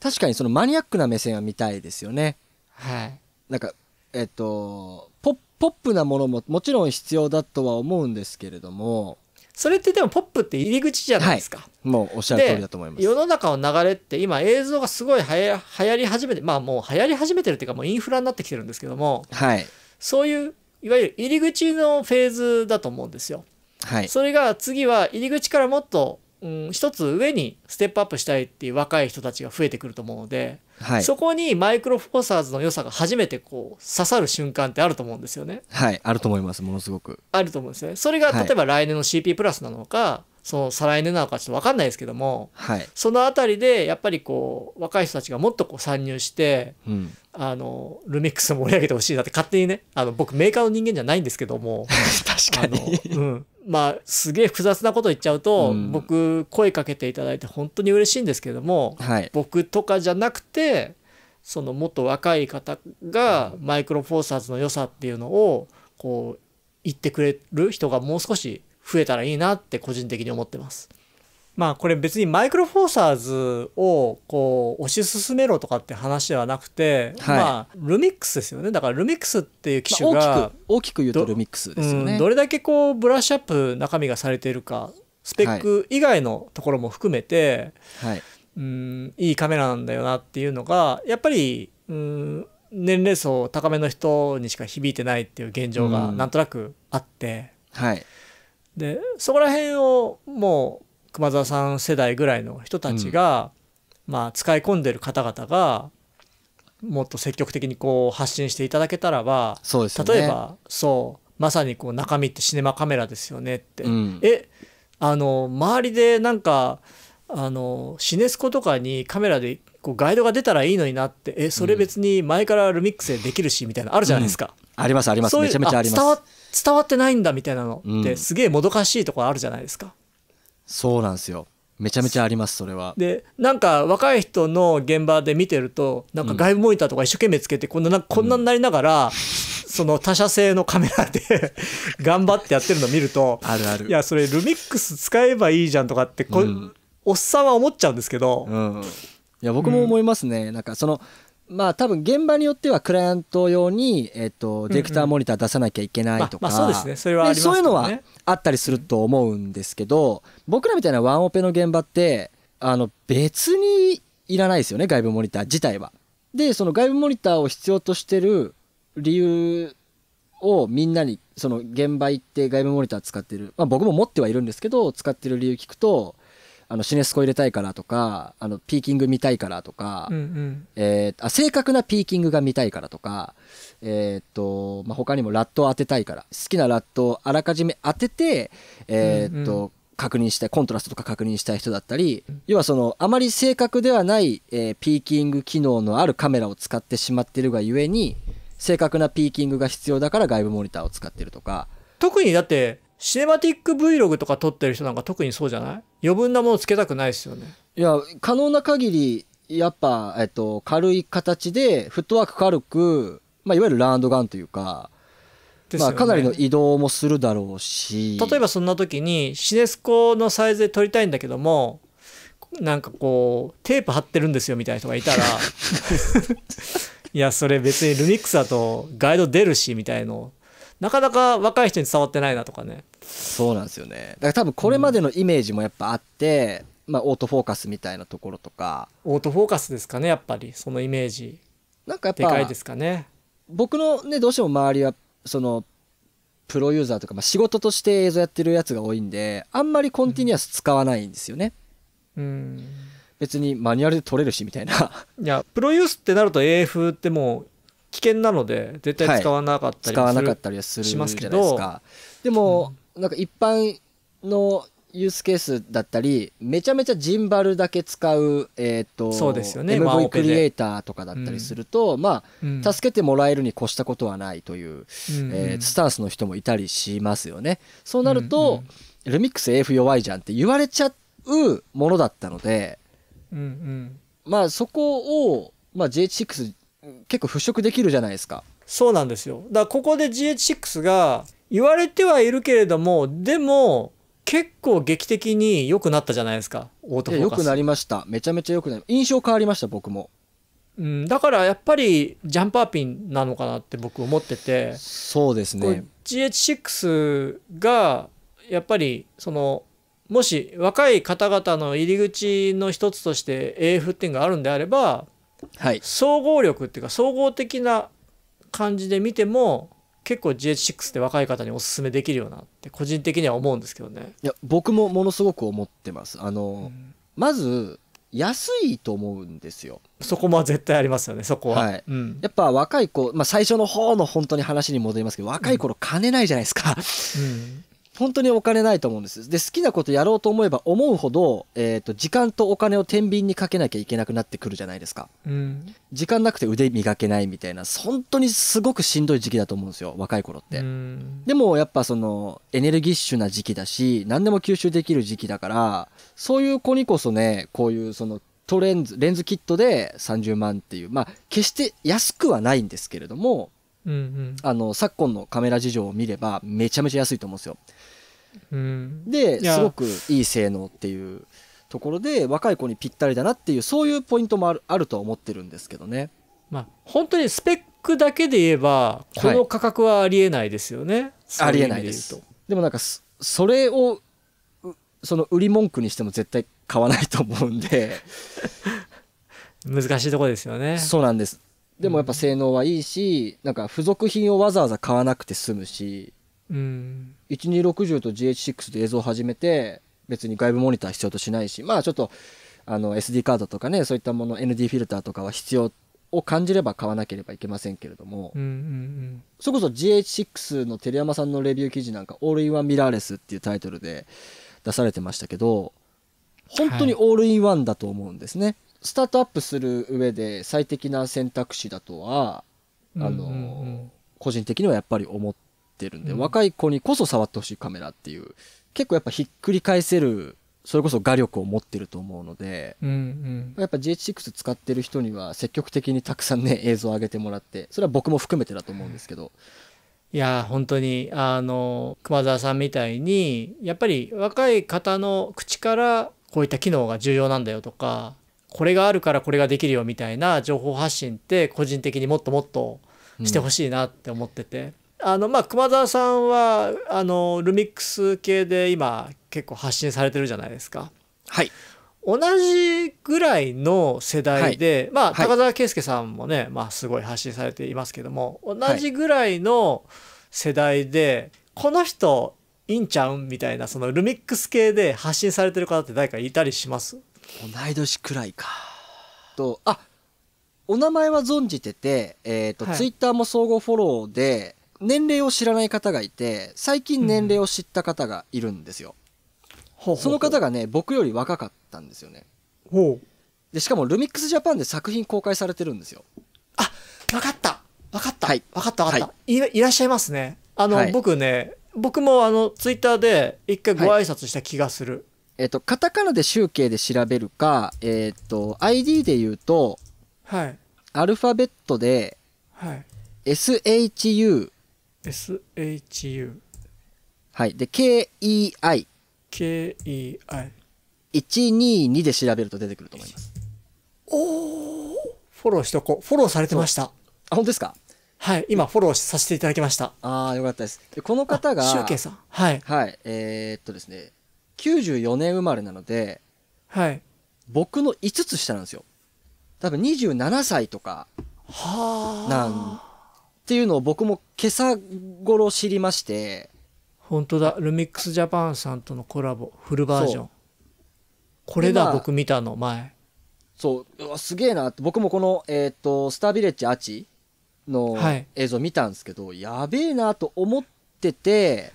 S2: 確かにそのマニアックな目線は見たいですよねはいなんかえっとポップなものももちろん必要だとは思うんですけれどもそれってでもポップって入り口じゃないですか、はい、もうおっしゃる通りだと思います世の中の流れって
S1: 今映像がすごいはや流行り始めてまあもう流行り始めてるっていうかもうインフラになってきてるんですけども、はい、そういういわゆる入り口のフェーズだと思うんですよはい、それが次は入り口からもっと、うん、一つ上にステップアップしたいっていう若い人たちが増えてくると思うので、はい、そこにマイクロフォーサーズの良さが初めてこう刺さる瞬間ってあると思うんですよね。
S2: はい、あると思いますものすごく。
S1: あると思うんですね。それが例えば来年の CP プラスなのか、その再来年なのかちょっと分かんないですけども、はい、その辺りでやっぱりこう若い人たちがもっとこう参入して、うん、あのルミックス盛り上げてほしいなって勝手にねあの僕メーカーの人間じゃないんですけども 確かにうん、まあすげえ複雑なこと言っちゃうと、うん、僕声かけていただいて本当に嬉しいんですけども、はい、僕とかじゃなくてそのもっと若い方がマイクロフォーサーズの良さっていうのをこう言ってくれる人がもう少し増えたらいいなって個人的に思ってます。まあこれ別にマイクロフォーサーズをこう推し進めろとかって話ではなくて、はい、まあルミックスですよねだからルミックスっていう機種が、
S2: 大きく言うとルミックスですよね、うん、ど
S1: れだけこうブラッシュアップ中身がされているかスペック以外のところも含めて、はい、うんいいカメラなんだよなっていうのがやっぱりうん年齢層高めの人にしか響いてないっていう現状がなんとなくあって、うん、はいでそこら辺をもう熊沢さん世代ぐらいの人たちが、うん、まあ、使い込んでる方々がもっと積極的にこう発信していただけたらば、ね、例えばそうまさにこう中身ってシネマカメラですよねって、うん、えあの周りでなんかあのシネスコとかにカメラでこうガイドが出たらいいのになってえそれ別に前からルミックスでできるしみたいなあるじゃないですか、
S2: うん、ありますありますめちゃめちゃあります伝わ
S1: 伝わってないんだみたいなのってすげえもどかしいところあるじゃないですか。
S2: うん、そうなんですよめちゃめちゃありますそれは
S1: でなんか若い人の現場で見てるとなんか外部モニターとか一生懸命つけてこんなこんなになりながら、うん、その他社製のカメラで 頑張ってやってるの見るとあるあるいやそれルミックス使えばいいじゃんとかってこ、うん、おっさんは思っちゃうんですけど、うん、
S2: いや僕も思いますね、なんかそのまあ多分現場によってはクライアント用に、えっ、と、ディレクターモニター出さなきゃいけないとか、そうでそういうのはあったりすると思うんですけど、僕らみたいなワンオペの現場って、あの、別にいらないですよね、外部モニター自体は。で、その外部モニターを必要としてる理由をみんなに、その現場行って外部モニター使ってる、まあ僕も持ってはいるんですけど、使ってる理由聞くと、あのシネスコ入れたいからとかあのピーキング見たいからとか、うんうん、えー、あ正確なピーキングが見たいからとか、えー、っとまあ、他にもラットを当てたいから好きなラットをあらかじめ当てて、えー、っと、うんうん確認したいコントラストとか確認したい人だったり要はそのあまり正確ではない、えー、ピーキング機能のあるカメラを使ってしまってるがゆえに正確なピーキングが必要だから外部モニターを使ってるとか
S1: 特にだってシネマティック Vlog とか撮ってる人なんか特にそうじゃない余分なものつけたくないですよね。
S2: いや、可能な限り、やっぱ、えっと、軽い形で、フットワーク軽く、まあ、いわゆるランドガンというか、ね、まあ、かなりの移動もするだろうし。例えばそんな時に、
S1: シネスコのサイズで撮りたいんだけども、なんかこう、テープ貼ってるんですよみたいな人がいたら いや、それ別にルミックスだとガイド出る
S2: しみたいの、
S1: なかなか若い人に伝わってないなとかね。
S2: そうなんですよねだから多分これまでのイメージもやっぱあって、うん、まあ、オートフォーカスみたいなところとかオー
S1: トフォーカスですかねやっぱりそのイメージなんかやっぱでかいですかね
S2: 僕のねどうしても周りはそのプロユーザーとか、まあ、仕事として映像やってるやつが多いんであんまりコンティニュアス使わないんですよね、うん、うん別にマニュアルで取れるしみたいな
S1: いやプロユースってなると AF ってもう危険なので絶対使わなかったり、はい、使わなかったりはするしますけど
S2: でも、なんか一般のユースケースだったりめちゃめちゃジンバルだけ使う、えーとそうですよね、MV クリエイターとかだったりすると、うん、まあ、助けてもらえるに越したことはないという、うん、えー、スタンスの人もいたりしますよね。そうなると、うんうん、ルミックス AF 弱いじゃんって言われちゃうものだったので、
S3: うんうん、
S2: まあそこを、まあ、JH6 結構払拭できるじゃないですか。そうなんですよだからここで
S1: GH6 が言われてはいるけれどもでも結構劇的に良くなったじゃないですかオートフォーカス良くなり
S2: ましためちゃめちゃ良くなり印象変わりました僕も
S1: うん、だからやっぱりジャンパーピンなのかなって僕思ってて
S2: そうですね
S1: GH6 がやっぱりそのもし若い方々の入り口の一つとして AF っていうのがあるんであれば、はい、総合力っていうか総合的な感じで見ても結構 GH6 って若い方におすすめできるよなって個人的には思うんですけどね
S2: いや僕もものすごく思ってますあの、うん、まず安いと思うんですよそこも絶対ありますよねそこは、はいうん、やっぱ若い子、まあ、最初の方の本当に話に戻りますけど若い頃金ないじゃないですか、うん本当にお金ないと思うんです。で、好きなことやろうと思えば思うほど、えっ、ー、と、時間とお金を天秤にかけなきゃいけなくなってくるじゃないですか。うん。時間なくて腕磨けないみたいな、本当にすごくしんどい時期だと思うんですよ、若い頃って。
S4: うん、
S2: でも、やっぱその、エネルギッシュな時期だし、何でも吸収できる時期だから、そういう子にこそね、こういうその、トレンズ、レンズキットで30万っていう、まあ、決して安くはないんですけれども、うんうん、あの昨今のカメラ事情を見ればめちゃめちゃ安いと思うんですよ。ですごくいい性能っていうところで若い子にぴったりだなっていうそういうポイントもあるあるとは思ってるんですけどね。まあ、
S1: 本当にスペックだけで言えばこの価格はありえないですよね。はい、ありえないです
S2: でもなんかそれをその売り文句にしても絶対買わないと思うんで
S1: 難しいとこですよねそう
S2: なんですでもやっぱ性能はいいし、うん、なんか付属品をわざわざ買わなくて済むし
S1: うん、
S2: 1260と GH6 で映像を始めて別に外部モニター必要としないしまあちょっとあの SD カードとかねそういったもの ND フィルターとかは必要を感じれば買わなければいけませんけれども、う
S3: んうんうん、
S2: それこそ GH6 の照山さんのレビュー記事なんか「オールインワンミラーレス」っていうタイトルで出されてましたけど本当にオールインワンだと思うんですね、はい、スタートアップする上で最適な選択肢だとはあの、うんうんうん、個人的にはやっぱり思ってってるんで、うん、若い子にこそ触ってほしいカメラっていう、結構やっぱひっくり返せる、それこそ画力を持ってると思うので、
S3: うんうん、
S2: やっぱ GH6 使ってる人には積極的にたくさんね、映像を上げてもらって、それは僕も含めてだと思うんですけど、
S1: いや本当にあの熊沢さんみたいにやっぱり若い方の口からこういった機能が重要なんだよとかこれがあるからこれができるよみたいな情報発信って個人的にもっともっとしてほしいなって思ってて、あのまあ熊沢さんはあのルミックス系で今結構発信されてるじゃないですか。はい同じぐらいの世代で、はい、まあ高澤圭介さんもね、はい、まあ、すごい発信されていますけども同じぐらいの世代で、はい、この人いいんちゃうんみたいなそのルミックス系で発信されてる方って誰かいたりします同い年くらいか
S2: とあお名前は存じてて、えーとツイッターも総合フォローで年齢を知らない方がいて、最近年齢を知った方がいるんですよ。うん、その方がね、僕より若かったんですよね。ほう。で、しかもルミックスジャパンで作品公開されてるんですよ。あ、わかったわかった、はい、わかったかった、は
S1: い、い、いらっしゃいますね。あの、はい、僕ね、僕もあの、ツイッターで一回ご挨拶し
S2: た気がする。はい、えっ、ー、と、カタカナで集計で調べるか、えっ、ー、と、ID で言うと、はい。アルファベットで、はい。SHU SHU はいで KEI KEI122 で調べると出てくると思います
S1: おおフォローしとこうフォローされてましたあ本当ですかはい今フォローさせ
S2: ていただきましたああよかったですでこの方がシュウケイさんはい、はい、えー、っとですね94年生まれなのではい僕の5つ下なんですよ多分27歳とかなんっていうのを僕も今朝頃知りまして本当だルミックスジャパンさんとのコ
S1: ラボフルバージョンこれだ僕
S2: 見たの前そううわすげえなって僕もこの、えーと、スタービレッジアーチの映像見たんですけど、はい、やべえなと思ってて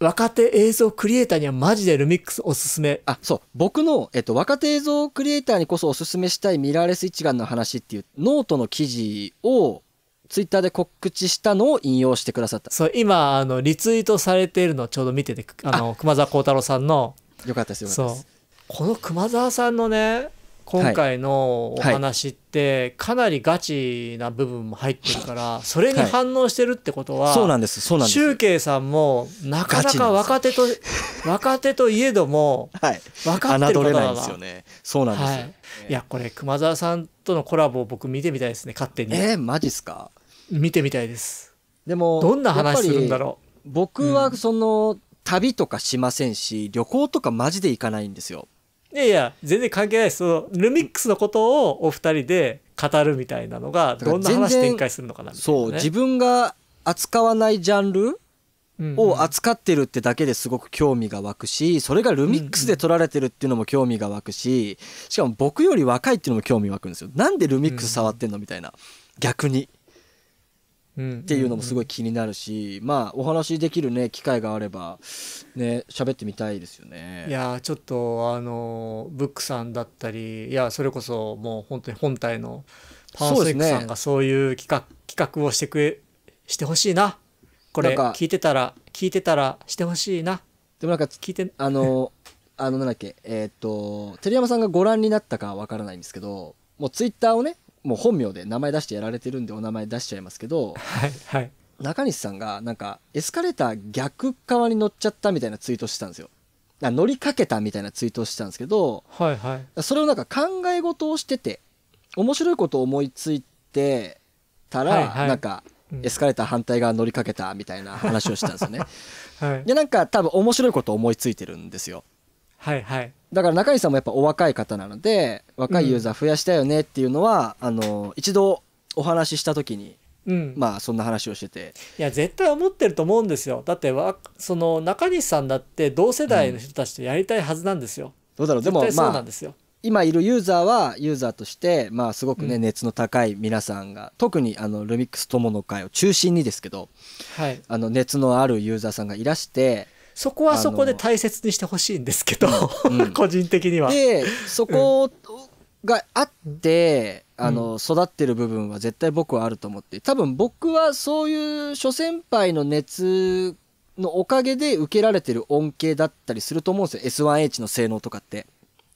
S2: 若手映像クリエイターにはマジでルミックスおすすめあそう僕の、えっと、若手映像クリエイターにこそおすすめしたいミラーレス一眼の話っていうノートの記事をツイッターで告知したのを引用してくださったそ
S1: う今あのリツイートされているのをちょうど見ててあの熊沢幸太郎さんのよかったですよかったですこの熊沢さんのね今回のお話ってかなりガチな部分も入ってるからそれに反応してるってことはそうなんですそうなんです周慶さんもなかなか若手と 若手といえども分かってることですよねそうなんですいやこれ熊沢さんとのコラボを僕見てみたいですね勝手にえマジっすか見てみたいですでも
S2: どんな話するんだろう僕はその、うん、旅とかしませんし旅行とかマジで行かないんですよ
S1: いやいや全然関係ないですそのルミックスのことをお二人で語るみたいなのがどんな話展開するのかな、
S2: ね、そう自分が扱わないジャンルを扱ってるってだけですごく興味が湧くしそれがルミックスで撮られてるっていうのも興味が湧くししかも僕より若いっていうのも興味湧くんですよなんでルミックス触ってんのみたいな逆に
S3: っていうのもす
S2: ごい気になるし、まあお話できるね機会があればね喋ってみたいですよね。い
S1: やちょっとあのブックさんだったりいやそれこそもう本当に本体のパンセックさんがそういう企画、ね、企画をしてくれしてほしいなこれ聞
S2: いてたら聞いてたらしてほしいな。でもなんか聞いてあのあのなんだっけえー、っと照山さんがご覧になったかわからないんですけどもうツイッターをねもう本名で名前出してやられてるんでお名前出しちゃいますけど、はいはい、中西さんがなんかエスカレーター逆側に乗っちゃったみたいなツイートしてたんですよ。乗りかけたみたいなツイートをしてたんですけど、はいはい、それをなんか考え事をしてて面白いことを思いついてたら、はいはい、なんかエスカレーター反対側乗りかけたみたいな話をしたんですよね。はい、でなんか多分面白いこと思いついてるんですよ。はいはいだから中西さんもやっぱお若い方なので若いユーザー増やしたよねっていうのは、うん、あの一度お話しした時に、うん、まあそんな話をしてて
S1: いや絶対思ってると思うんですよだってわその中西さんだって同世代の人たちとやりたいはずなんですよ、うん、
S2: どうだろうでもそうなんですよ、まあ今いるユーザーはユーザーとしてまあすごくね、うん、熱の高い皆さんが特にあのルミックス友の会を中心にですけど、はい、あの熱のあるユーザーさんがいらして
S1: そこはそこで
S2: 大切にしてほしいんですけど、うん、個人的には。でそこがあって、うん、あの育ってる部分は絶対僕はあると思って多分僕はそういう諸先輩の熱のおかげで受けられてる恩恵だったりすると思うんですよ S1H の性能とかって。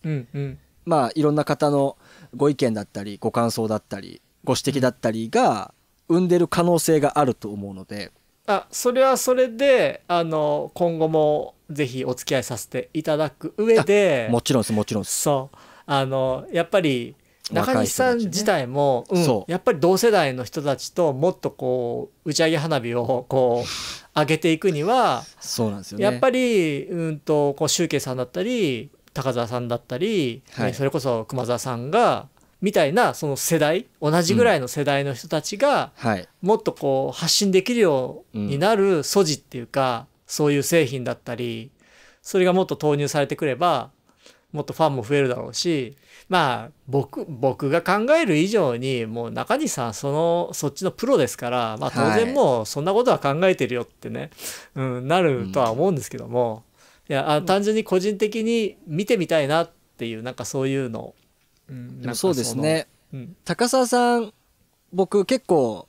S2: うんうん、まあいろんな方のご意見だったりご感想だったりご指摘だったりが生んでる可能性があると思うので。
S1: あそれはそれであの今後もぜひお付き合いさせていただく上でも
S2: ちろんですもちろんです
S1: そうあのやっぱり中西さん自体も、ねうん、やっぱり同世代の人たちともっとこう打ち上げ花火をこう上げていくには
S2: そうなんですよ、ね、やっぱ
S1: りうんとこうシュウケイさんだったり高澤さんだったり、はい、それこそ熊澤さんがみたいなその世代同じぐらいの世代の人たちが、もっとこう発信できるようになる素地っていうか、そういう製品だったりそれがもっと投入されてくればもっとファンも増えるだろうしまあ僕僕が考える以上にもう中西さんそのそっちのプロですから、まあ、当然もうそんなことは考えてるよってね、うん、なるとは思うんですけども、いやあ単純に個人的に見てみたいなっていうなんかそういうの
S2: うん、でもそうですね、うん、高澤さん僕結構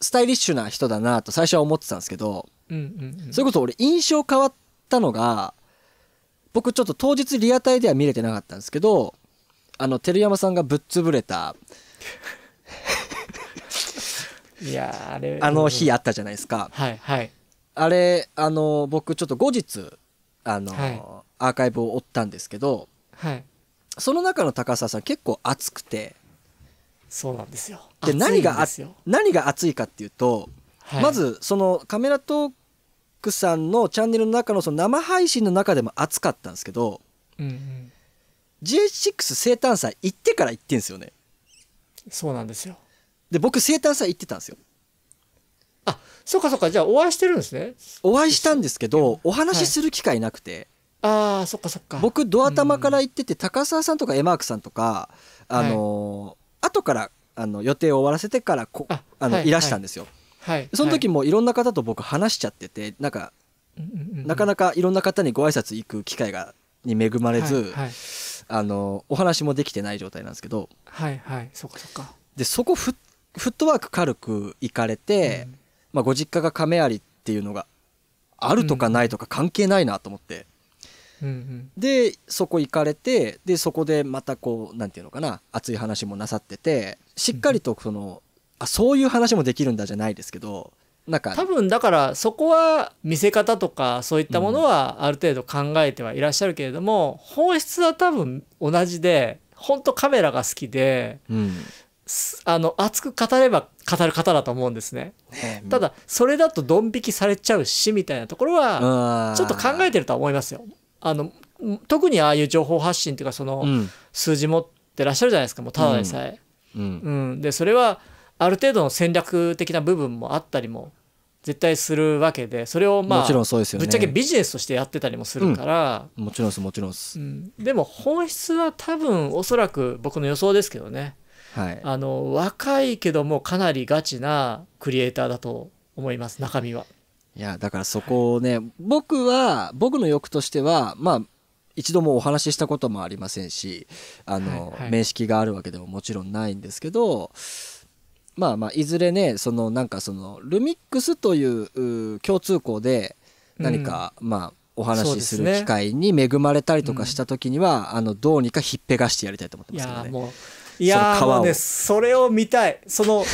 S2: スタイリッシュな人だなと最初は思ってたんですけど、
S3: うんうんうん、そ
S2: れこそ俺印象変わったのが僕ちょっと当日リアタイでは見れてなかったんですけどあの照山さんがぶっ潰れたいやあれあの日あったじゃないですか、はいはい、あれあの僕ちょっと後日あの、はい、アーカイブを追ったんですけど、はい、その中の高澤さん結構熱くてそうなんですよで何が何が熱いかっていうと、はい、まずそのカメラトークさんのチャンネルの中のその生配信の中でも熱かったんですけど、うんうん、GH6 生誕祭行ってから行ってんですよねそうなんですよで僕生誕祭行ってたんですよあそうかそうかじゃあお会いしてるんですねお会いしたんですけどお話しする機会なくて、はいああそっかそっか僕ドア玉から行ってて、高澤さんとかエマークさんとかあのー、後からあの予定を終わらせてからこあの、い、らしたんですよ、
S3: はいその時
S2: もいろんな方と僕話しちゃっててなんか、なかなかいろんな方にご挨拶行く機会がに恵まれず、あのお話もできてない状態なんですけど
S3: はいはい
S2: そっかそっかでそこフットワーク軽く行かれて、まあ、ご実家が亀有っていうのがあるとかないとか関係ないなと思って、うんうん、でそこ行かれてでそこでまたこう何て言うのかな熱い話もなさっててしっかりとその、うん、あそういう話もできるんだじゃないですけどなんか多
S1: 分だからそこは見せ方とかそういったものはある程度考えてはいらっしゃるけれども、うん、本質は多分同じで本当カメラが好きで、うん、あの熱く語れば語る方だと思うんですね、ね、ただそれだとドン引きされちゃうしみたいなところはちょっと考えてるとは思いますよあの特にああいう情報発信っていうかその、数字持ってらっしゃるじゃないですかもうただでさえ。うん、うん、でそれはある程度の戦略的な部分もあったりも絶対するわけでそれをまあぶっちゃけビジネスとしてやってたりもするから、
S2: うん、もちろんですもちろんです、うん、
S1: でも本質は多分おそらく僕の予想ですけどね、はい、あの若いけどもかなりガチなクリエイターだと思います
S2: 中身はいやだからそこをね、はい、僕は僕の欲としてはまあ一度もお話ししたこともありませんしあの、はいはい、面識があるわけでももちろんないんですけどまあまあいずれねそのなんかそのルミックスという共通項で何か、うん、まあお話しする機会に恵まれたりとかした時には、ね、あのどうにかひっぺがしてやりたいと思っ
S1: てますけどね。
S2: いやもうね
S1: それを見たいその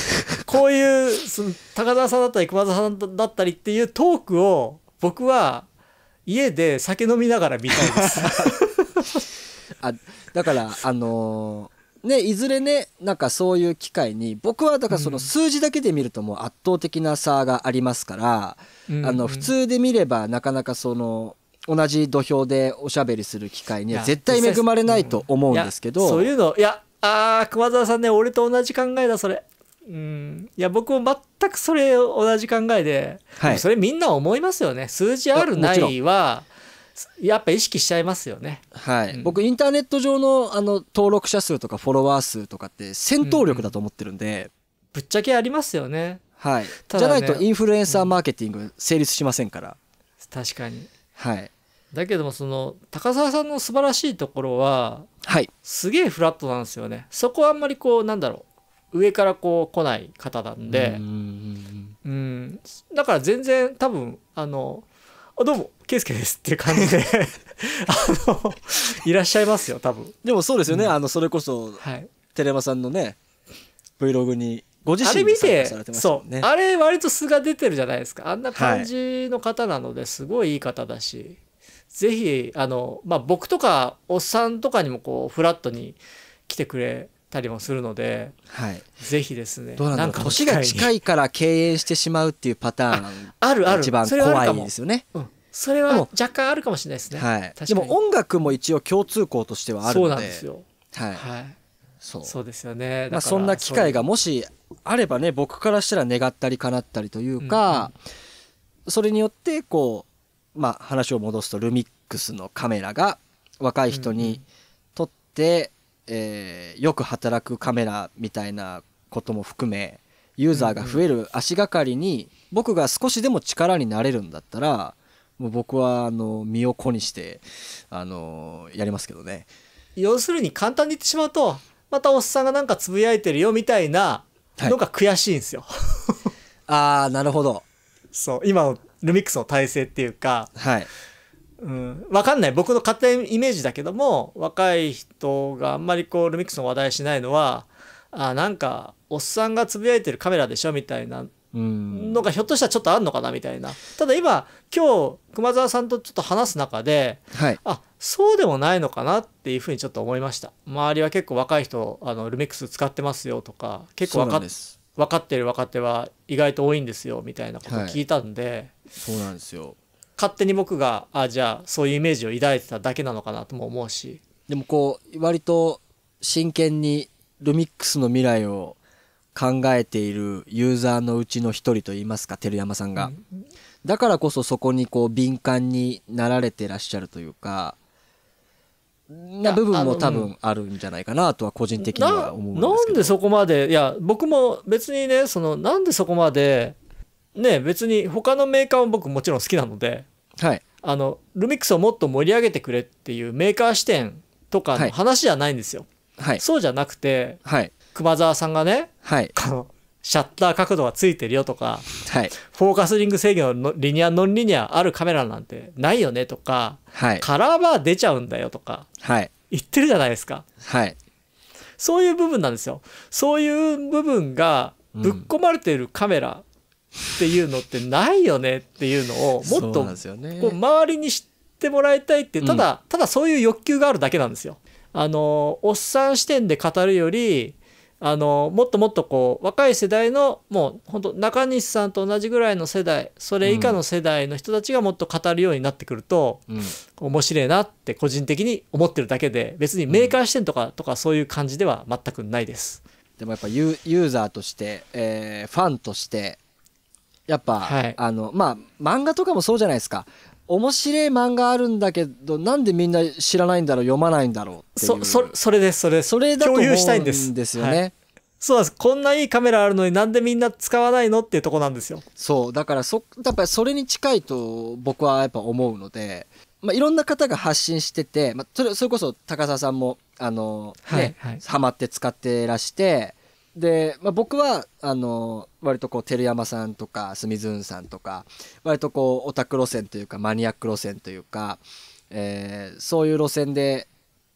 S1: こういうその高田さんだったり熊田さんだったりっていうトークを僕は家で酒飲みながら見たいで
S2: す あだからあのー、ねいずれねなんかそういう機会に僕はだからその数字だけで見るともう圧倒的な差がありますから、うん、あの普通で見ればなかなかその同じ土俵でおしゃべりする機会には絶対恵まれないと思うんですけど、そうい
S1: うのいやあー、熊沢さんね、俺と同じ考えだ、それ。うん、いや僕も全くそれ同じ考えで、
S2: はい、それみんな思いますよね数字あるないはやっぱ意識しちゃいますよね、はい、うん、僕インターネット上のあの登録者数とかフォロワー数とかって戦闘力だと思ってるんで、うん、ぶっちゃけありますよねはい、ね、じゃないとインフルエンサーマーケティング成立しませんから、確かにはい
S1: だけどもその高澤さんの素晴らしいところははい、すげえフラットなんですよねそこはあんまりこうなんだろう上からこう来ない方なんでうんだから全然多分あのあどうも圭介ですっていう感じで
S2: あのいらっしゃいますよ多分でもそうですよね、うん、あのそれこそ、はい、テレマさんのね Vlog にご自身でされてまう。あれ割と素が出てるじゃないで
S1: すかあんな感じの方なのですごいいい方だし、はいぜひ、あの、まあ、僕とか、おっさんとかにも、こう、フラットに来てくれたりもするので、はい。ぜひですね。どうなんだろう。年が近
S2: いから経営してしまうっていうパターン。あるある。一番怖いですよ
S1: ね。うん。それは若干あるかもしれないですね。はい。でも
S2: 音楽も一応共通項としてはあるので。そうなんですよ。は
S1: い。はい。そうそうですよね。まあ、そんな機会が
S2: もしあればね、僕からしたら願ったり叶ったりというか、うんうん、それによって、こう、まあ、話を戻すとルミックスのカメラが若い人にとって、うんうん、えー、よく働くカメラみたいなことも含めユーザーが増える足がかりに、僕が少しでも力になれるんだったらもう僕はあの身を粉にしてあのやりますけどね。要するに簡単に言ってしまうとまたおっさんがなんかつぶや
S1: いてるよみたいなのが悔しいんですよ。は い、ああなるほど。そう今のルミックスの体制っていうか、はい、うん、わかんない僕の勝手なイメージだけども若い人があんまりこうルミックスの話題しないのはあなんかおっさんがつぶやいてるカメラでしょみたいな
S3: の
S1: がひょっとしたらちょっとあんのかなみたいなただ今今日熊沢さんとちょっと話す中で、はい、あそうでもないのかなっていうふうにちょっと思いました周りは結構若い人あのルミックス使ってますよとか結構分か分かってる若手は意外と多いんですよみたいなこと聞いたんで。はい
S2: そうなんですよ
S1: 勝手に僕があじゃあそういうイメージを抱いてただけなのかなとも思うし
S2: でもこう割と真剣にルミックスの未来を考えているユーザーのうちの一人といいますか照山さんが、うん、だからこそそこにこう敏感になられてらっしゃるというかな部分も多分あるんじゃないかなとは個人的には思うんですけどなんで
S1: そこまでいや僕も別にねそのなんでそこまでね別に他のメーカーも僕もちろん好きなので、はい、あのルミックスをもっと盛り上げてくれっていうメーカー視点とかの話じゃないんですよ。はい、そうじゃなくて、はい、熊沢さんがね、はい、シャッター角度がついてるよとか、はい、フォーカスリング制御のリニアノンリニアあるカメラなんてないよねとか、はい、カラーバー出ちゃうんだよとか、言ってるじゃないですか、はい、そういう部分なんですよそういう部分がぶっ込まれてるカメラっていうのってないよねっていうのをもっとこう周りに知ってもらいたいっていうただ、ただそういう欲求があるだけなんですよ。あのおっさん視点で語るよりあのもっともっとこう若い世代のもう本当中西さんと同じぐらいの世代それ以下の世代の人たちがもっと語るようになってくると、うん、面白いなって個人的に思ってるだけで別にメーカー視点とか、とかそういう感じでは全くないです。
S2: でもやっぱユーザーとして、えー、ファンとしてやっぱ、はい、あのまあ漫画とかもそうじゃないですか面白い漫画あるんだけどなんでみんな知らないんだろう読まないんだろうそ
S1: そそれですそれそれだとたうんですよね、はい、
S2: そうですこんないいカメラあるのになんでみんな使わないのっていうとこなんですよそうだからそやっぱりそれに近いと僕はやっぱ思うので、まあ、いろんな方が発信してて、まあ、それそれこそ高澤さんもあの、ね、はいはい、ハマって使ってらしてで、まあ、僕はあの割とこう照山さんとかすみずんさんとか割とこうオタク路線というかマニアック路線というか、えー、そういう路線で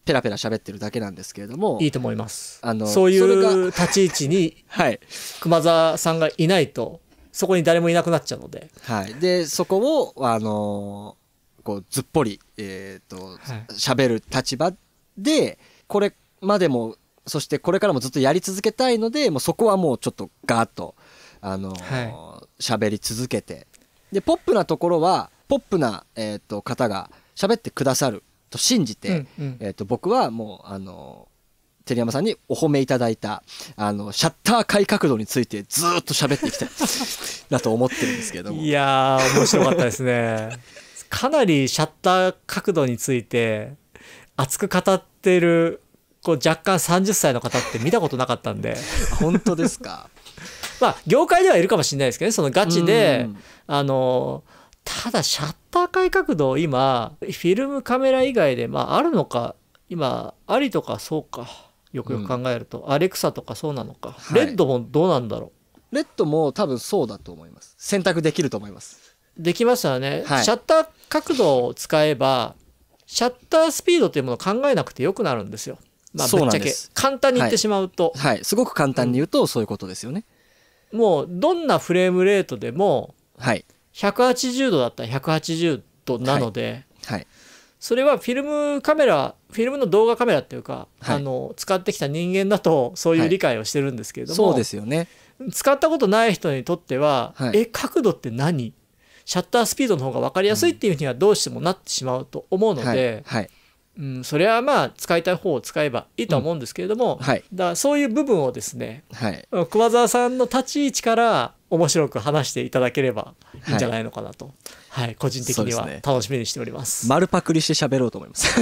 S2: ペラペラ喋ってるだけなんですけれどもいいと思いますあのそういう
S1: 立ち位置に、は
S2: い、熊
S1: 沢さんがいないとそこに誰もいなくなっちゃうので、
S2: はい、でそこをあのこうずっぽりえっ、ー、と喋、はい、る立場でこれまでもそしてこれからもずっとやり続けたいのでもうそこはもうちょっとガーッとあの喋、はい、り続けてでポップなところはポップな、えーと、方が喋ってくださると信じて、うんうん、えーと、と僕はもうあの照山さんにお褒めいただいたあのシャッター開角度についてずっと喋ってきた だと思ってるんですけどもい
S1: やー面白かったですねかなりシャッター角度について熱く語ってるこう若干30歳の方って見たことなかったんで
S2: 本当ですか
S1: まあ業界ではいるかもしれないですけどねそのガチであのただシャッター回角度今フィルムカメラ以外でまああるのか今ありとかそうかよくよく考えると、うん、アレクサとかそうなのか、はい、レッドもどうなんだろうレッドも多分そうだと思います選択できると思いますできましたらね、はい、シャッター角度を使えばシャッタースピードというものを考えなくてよくなるんですよまあ、ぶっちゃけ簡単に言ってしまうと、はい、はい、すごく
S2: 簡単に言うとそういうことですよね、
S1: うん、もうどんなフレームレートでも、はい、180度だったら180度なので、はい、はい、それはフィルムカメラフィルムの動画カメラっていうか、あの使ってきた人間だとそういう理解をしてるんですけれども、そうですよね使ったことない人にとっては、はい、え角度って何シャッタースピードの方が分かりやすいっていうふうにはどうしてもなってしまうと思うので、はいうん、それはまあ使いたい方を使えばいいと思うんですけれども、うんはい、だそういう部分をですね、はい、熊沢さんの立ち位置から面白く話していただければいいんじゃないのかなと、
S2: はい、はい、個人的には
S1: 楽しみにしております。
S2: すね、丸パクリして喋ろうと思います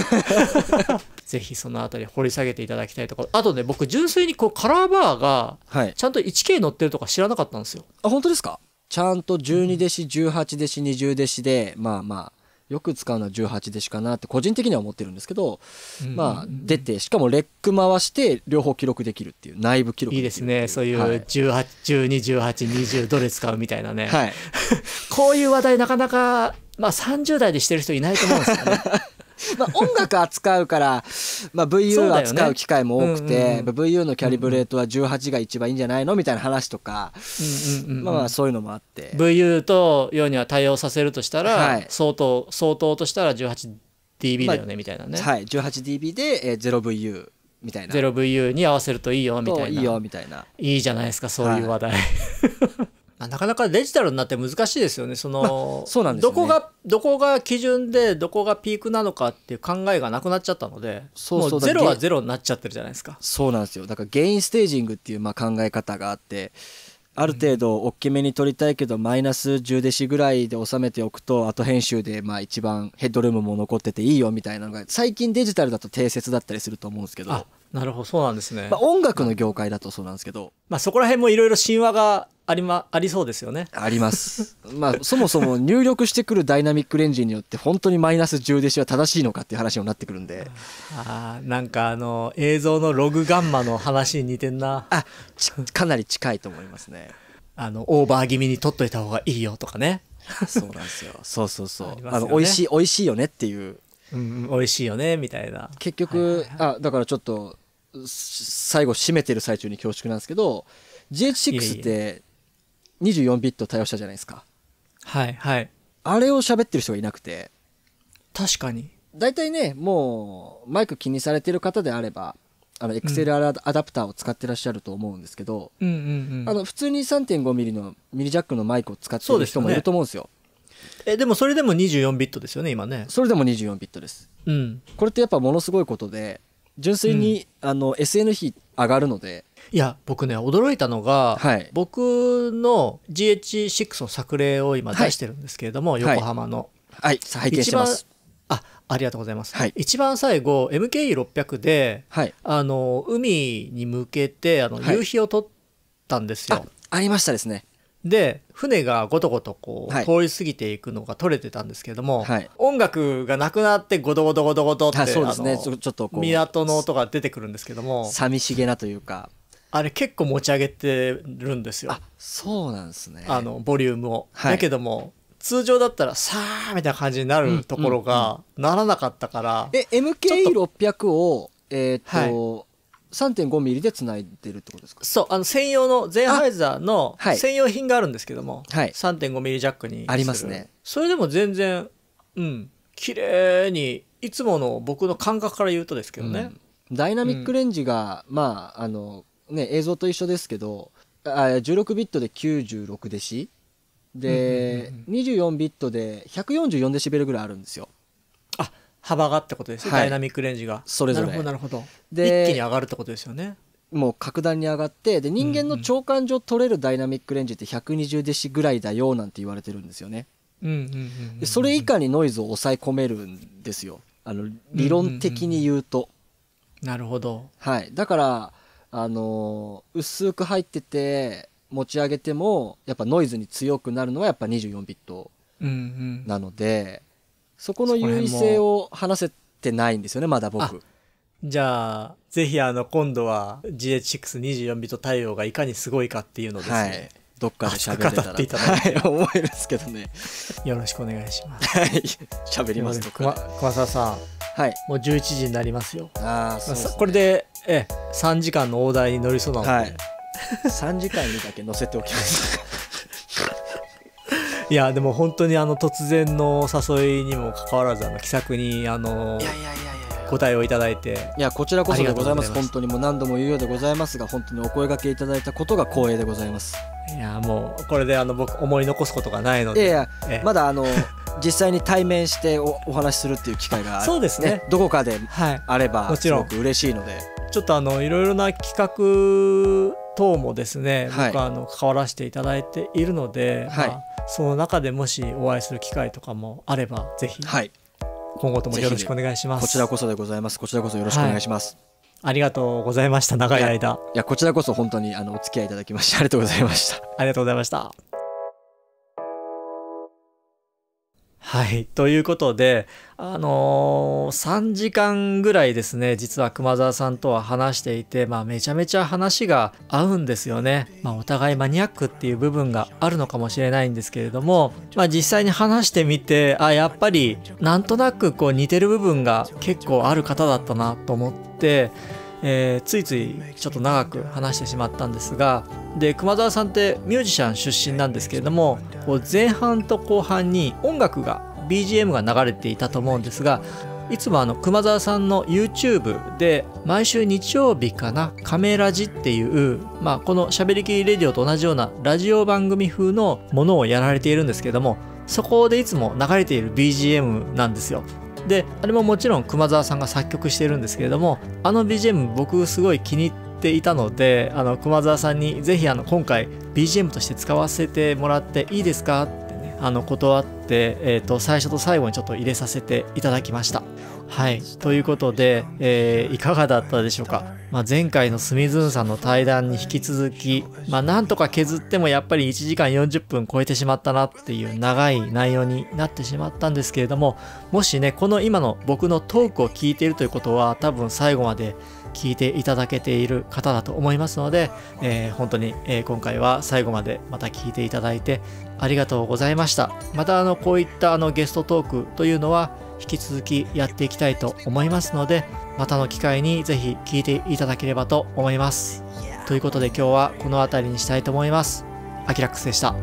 S1: ぜひそのあたり掘り下げていただきたいところあとね僕純粋にこうカラーバ
S2: ーがちゃんと 1K 乗ってるとか知らなかったんですよ。あ本当ですかちゃんと12弟子、18弟子、20弟子でまあまあよく使うのは18でしかなって個人的には思ってるんですけど、まあ出てしかもレック回して両方記録できるっていう内部記
S1: 録いいですねそういう18、121820どれ使うみたいなね、はい、
S2: こういう話題なかなか、
S1: まあ、30代でしてる人いないと思うんですよね。まあ音楽
S2: 扱うから、まあ、VU 扱う機会も多くて、ねうんうん、VU のキャリブレートは18が一番いいんじゃないのみたいな話とか、うんうんうん、まあそういうのもあって VU と
S1: 4には対応させるとしたら、はい、相当相当としたら 18dB だよね、まあ、みたいなねはい
S2: 18dB で、えー、0VU みたいな
S1: 0VU に合わせるといいよみたいないいよみたいないいじゃないですかそういう話題、はいまあ、なかなかデジタルになって難しいですよね。その、まあ、そうなんです、ね、どこがどこが基準でどこがピークなのかっていう考えがなくなっちゃったので、そうそうゼロはゼロになっちゃってるじゃないですか。
S2: そうなんですよ。だからゲインステージングっていうまあ考え方があって。ある程度大きめに撮りたいけどマイナス10デシぐらいで収めておくと後編集でまあ一番ヘッドルームも残ってていいよみたいなのが最近デジタルだと定説だったりすると思うんですけど
S1: なるほどそうなんですね、まあ、
S2: 音楽の業界だとそうなんですけど、
S1: まあ、そこら辺もいろいろ神話があり,、ま、ありそうですよね
S2: ありますまあそもそも入力してくるダイナミックレンジによって本当にマイナス10デシは正しいのかっていう話にもなってくるんで
S1: あなんかあの映像のログガンマの話に似てんなあかなり近いと思いますねあのオーバー気味に取っといた方がいいよとかねそうなん
S2: ですよそうそうそうあ、ね,、の美味しい美味しいよねっていう、うん、美味しいよねみたいな結局、はいはいはい、あだからちょっと最後締めてる最中に恐縮なんですけど GH6 って24ビット対応したじゃないですかはいはいあれを喋ってる人がいなくて確かに大体ねもうマイク気にされてる方であればあの XLR アダプターを使ってらっしゃると思うんですけど、
S3: あの
S2: 普通に 3.5mm のミリジャックのマイクを使ってる人もいると思うんですよえでもそれでも24ビットですよね今ねそれでも24ビットです、うん、これってやっぱものすごいことで純粋に、うん、あの SN 比上がるのでいや僕ね驚いたのが、はい、僕の GH6 の作例を今出して
S1: るんですけれども、はい、横浜の、はい、はい、拝見してますあありがとうございます、はい、一番最後 MKE600 で、はい、あの海に向けてあの夕日を撮
S2: ったんですよ、ありましたですね
S1: で船がごとごとこう、通り過ぎていくのが撮れてたんですけれども、はい音楽がなくなってゴトゴトゴトゴトってあそうですねのちょっとこう港の音が出てくるんですけども寂
S2: しげなというか
S1: あれ結構持ち上げてるんですよあ
S2: そうなんですね
S1: のボリュームを、はいだけども
S2: 通常だったらさあみたいな感じになるところがならなかったから、えちょっ MK600 をえーっと、3.5ミリでつないでるってことですかそうあの専用のゼンハイザーの専用品があるんですけども、はい、3.5ミ
S1: リジャックにありますねそれでも全然うん綺麗にいつもの僕の感覚から言うとですけどね、
S2: うん、ダイナミックレンジが、うん、まああのね映像と一緒ですけどあ16ビットで96デシで、24ビットで144デシベルぐらいあるんですよ
S1: 幅がってことですね、はい、ダイナミックレンジがそれぞれなるほど
S2: で一気に上がるってことですよねもう格段に上がってで人間の腸感上取れるダイナミックレンジって120 d b ぐらいだよなんて言われてるんですよねでそれ以下にノイズを抑え込めるんですよあの理論的に言うと、
S1: なるほど、
S2: はい、だからあの薄く入ってて持ち上げてもやっぱノイズに強くなるのはやっぱ24ビットなので、うんうんそこの優位性を話せてないんですよねまだ僕
S1: じゃあぜひあの今度は GH624 ビット対応がいかにすごいかっていうのですね、はいどっかで喋れたらっていただいて、はい、思いますけどね。よろしくお願いします。はい、喋りますとか。熊沢さん、はい、もう11時になりますよ。ああ、そう、ね、これでえ3時間の大台に乗りそうなので、はい、
S2: 3時間にだけ乗せておきます。
S1: いやでも本当にあの突然の誘いにもかかわらずあの気さくにあのいやいやいや答えをいただいていやこちらこそでございます本
S2: 当にもう何度も言うようでございますが本当にお声がけいただいたことが光栄でございますいやもうこれであの僕思い残すことがないのでいやいや、まだあの 実際に対面しておお話しするっていう機会がそうですね、ね、どこかであれば、はい、もちろんすごく嬉しいのでちょっとあのいろいろな企画
S1: 等もですね、はい、僕はあの関わらせていただいているので、はい、まあ、その中でもしお会いする機会とかもあればぜひ、はい、今後ともよろしくお願いします、こちらこそ
S2: でございますこちらこそよろしくお願いします、
S1: ありがとうございました長い間
S2: いやこちらこそ本当にあのお付き合いいただきましてありがとうございました
S1: ありがとうございましたはい。ということで、あのー、3時間ぐらいですね、実は熊沢さんとは話していて、まあ、めちゃめちゃ話が合うんですよね。まあ、お互いマニアックっていう部分があるのかもしれないんですけれども、まあ、実際に話してみて、あ、やっぱり、なんとなくこう似てる部分が結構ある方だったなと思って、えー、ついついちょっと長く話してしまったんですがで熊沢さんってミュージシャン出身なんですけれどもこう前半と後半に音楽が BGM が流れていたと思うんですがいつもあの熊沢さんの YouTube で毎週日曜日かなカメラジっていう、まあ、このしゃべりきレディオと同じようなラジオ番組風のものをやられているんですけどもそこでいつも流れている BGM なんですよであれももちろん熊沢さんが作曲してるんですけれどもあの BGM 僕すごい気に入っていたのであの熊沢さんに是非あの今回 BGM として使わせてもらっていいですかってねあの断って、えーと、と最初と最後にちょっと入れさせていただきました。はい。ということで、えー、いかがだったでしょうか。まあ、前回のスミズンさんの対談に引き続き、まあ、なんとか削ってもやっぱり1時間40分超えてしまったなっていう長い内容になってしまったんですけれども、もしね、この今の僕のトークを聞いているということは、多分最後まで聞いていただけている方だと思いますので、えー、本当に、えー、今回は最後までまた聞いていただいてありがとうございました。またあのこういったあのゲストトークというのは、引き続きやっていきたいと思いますので、またの機会にぜひ聴いていただければと思います。ということで今日はこの辺りにしたいと思います。アキラックスでした。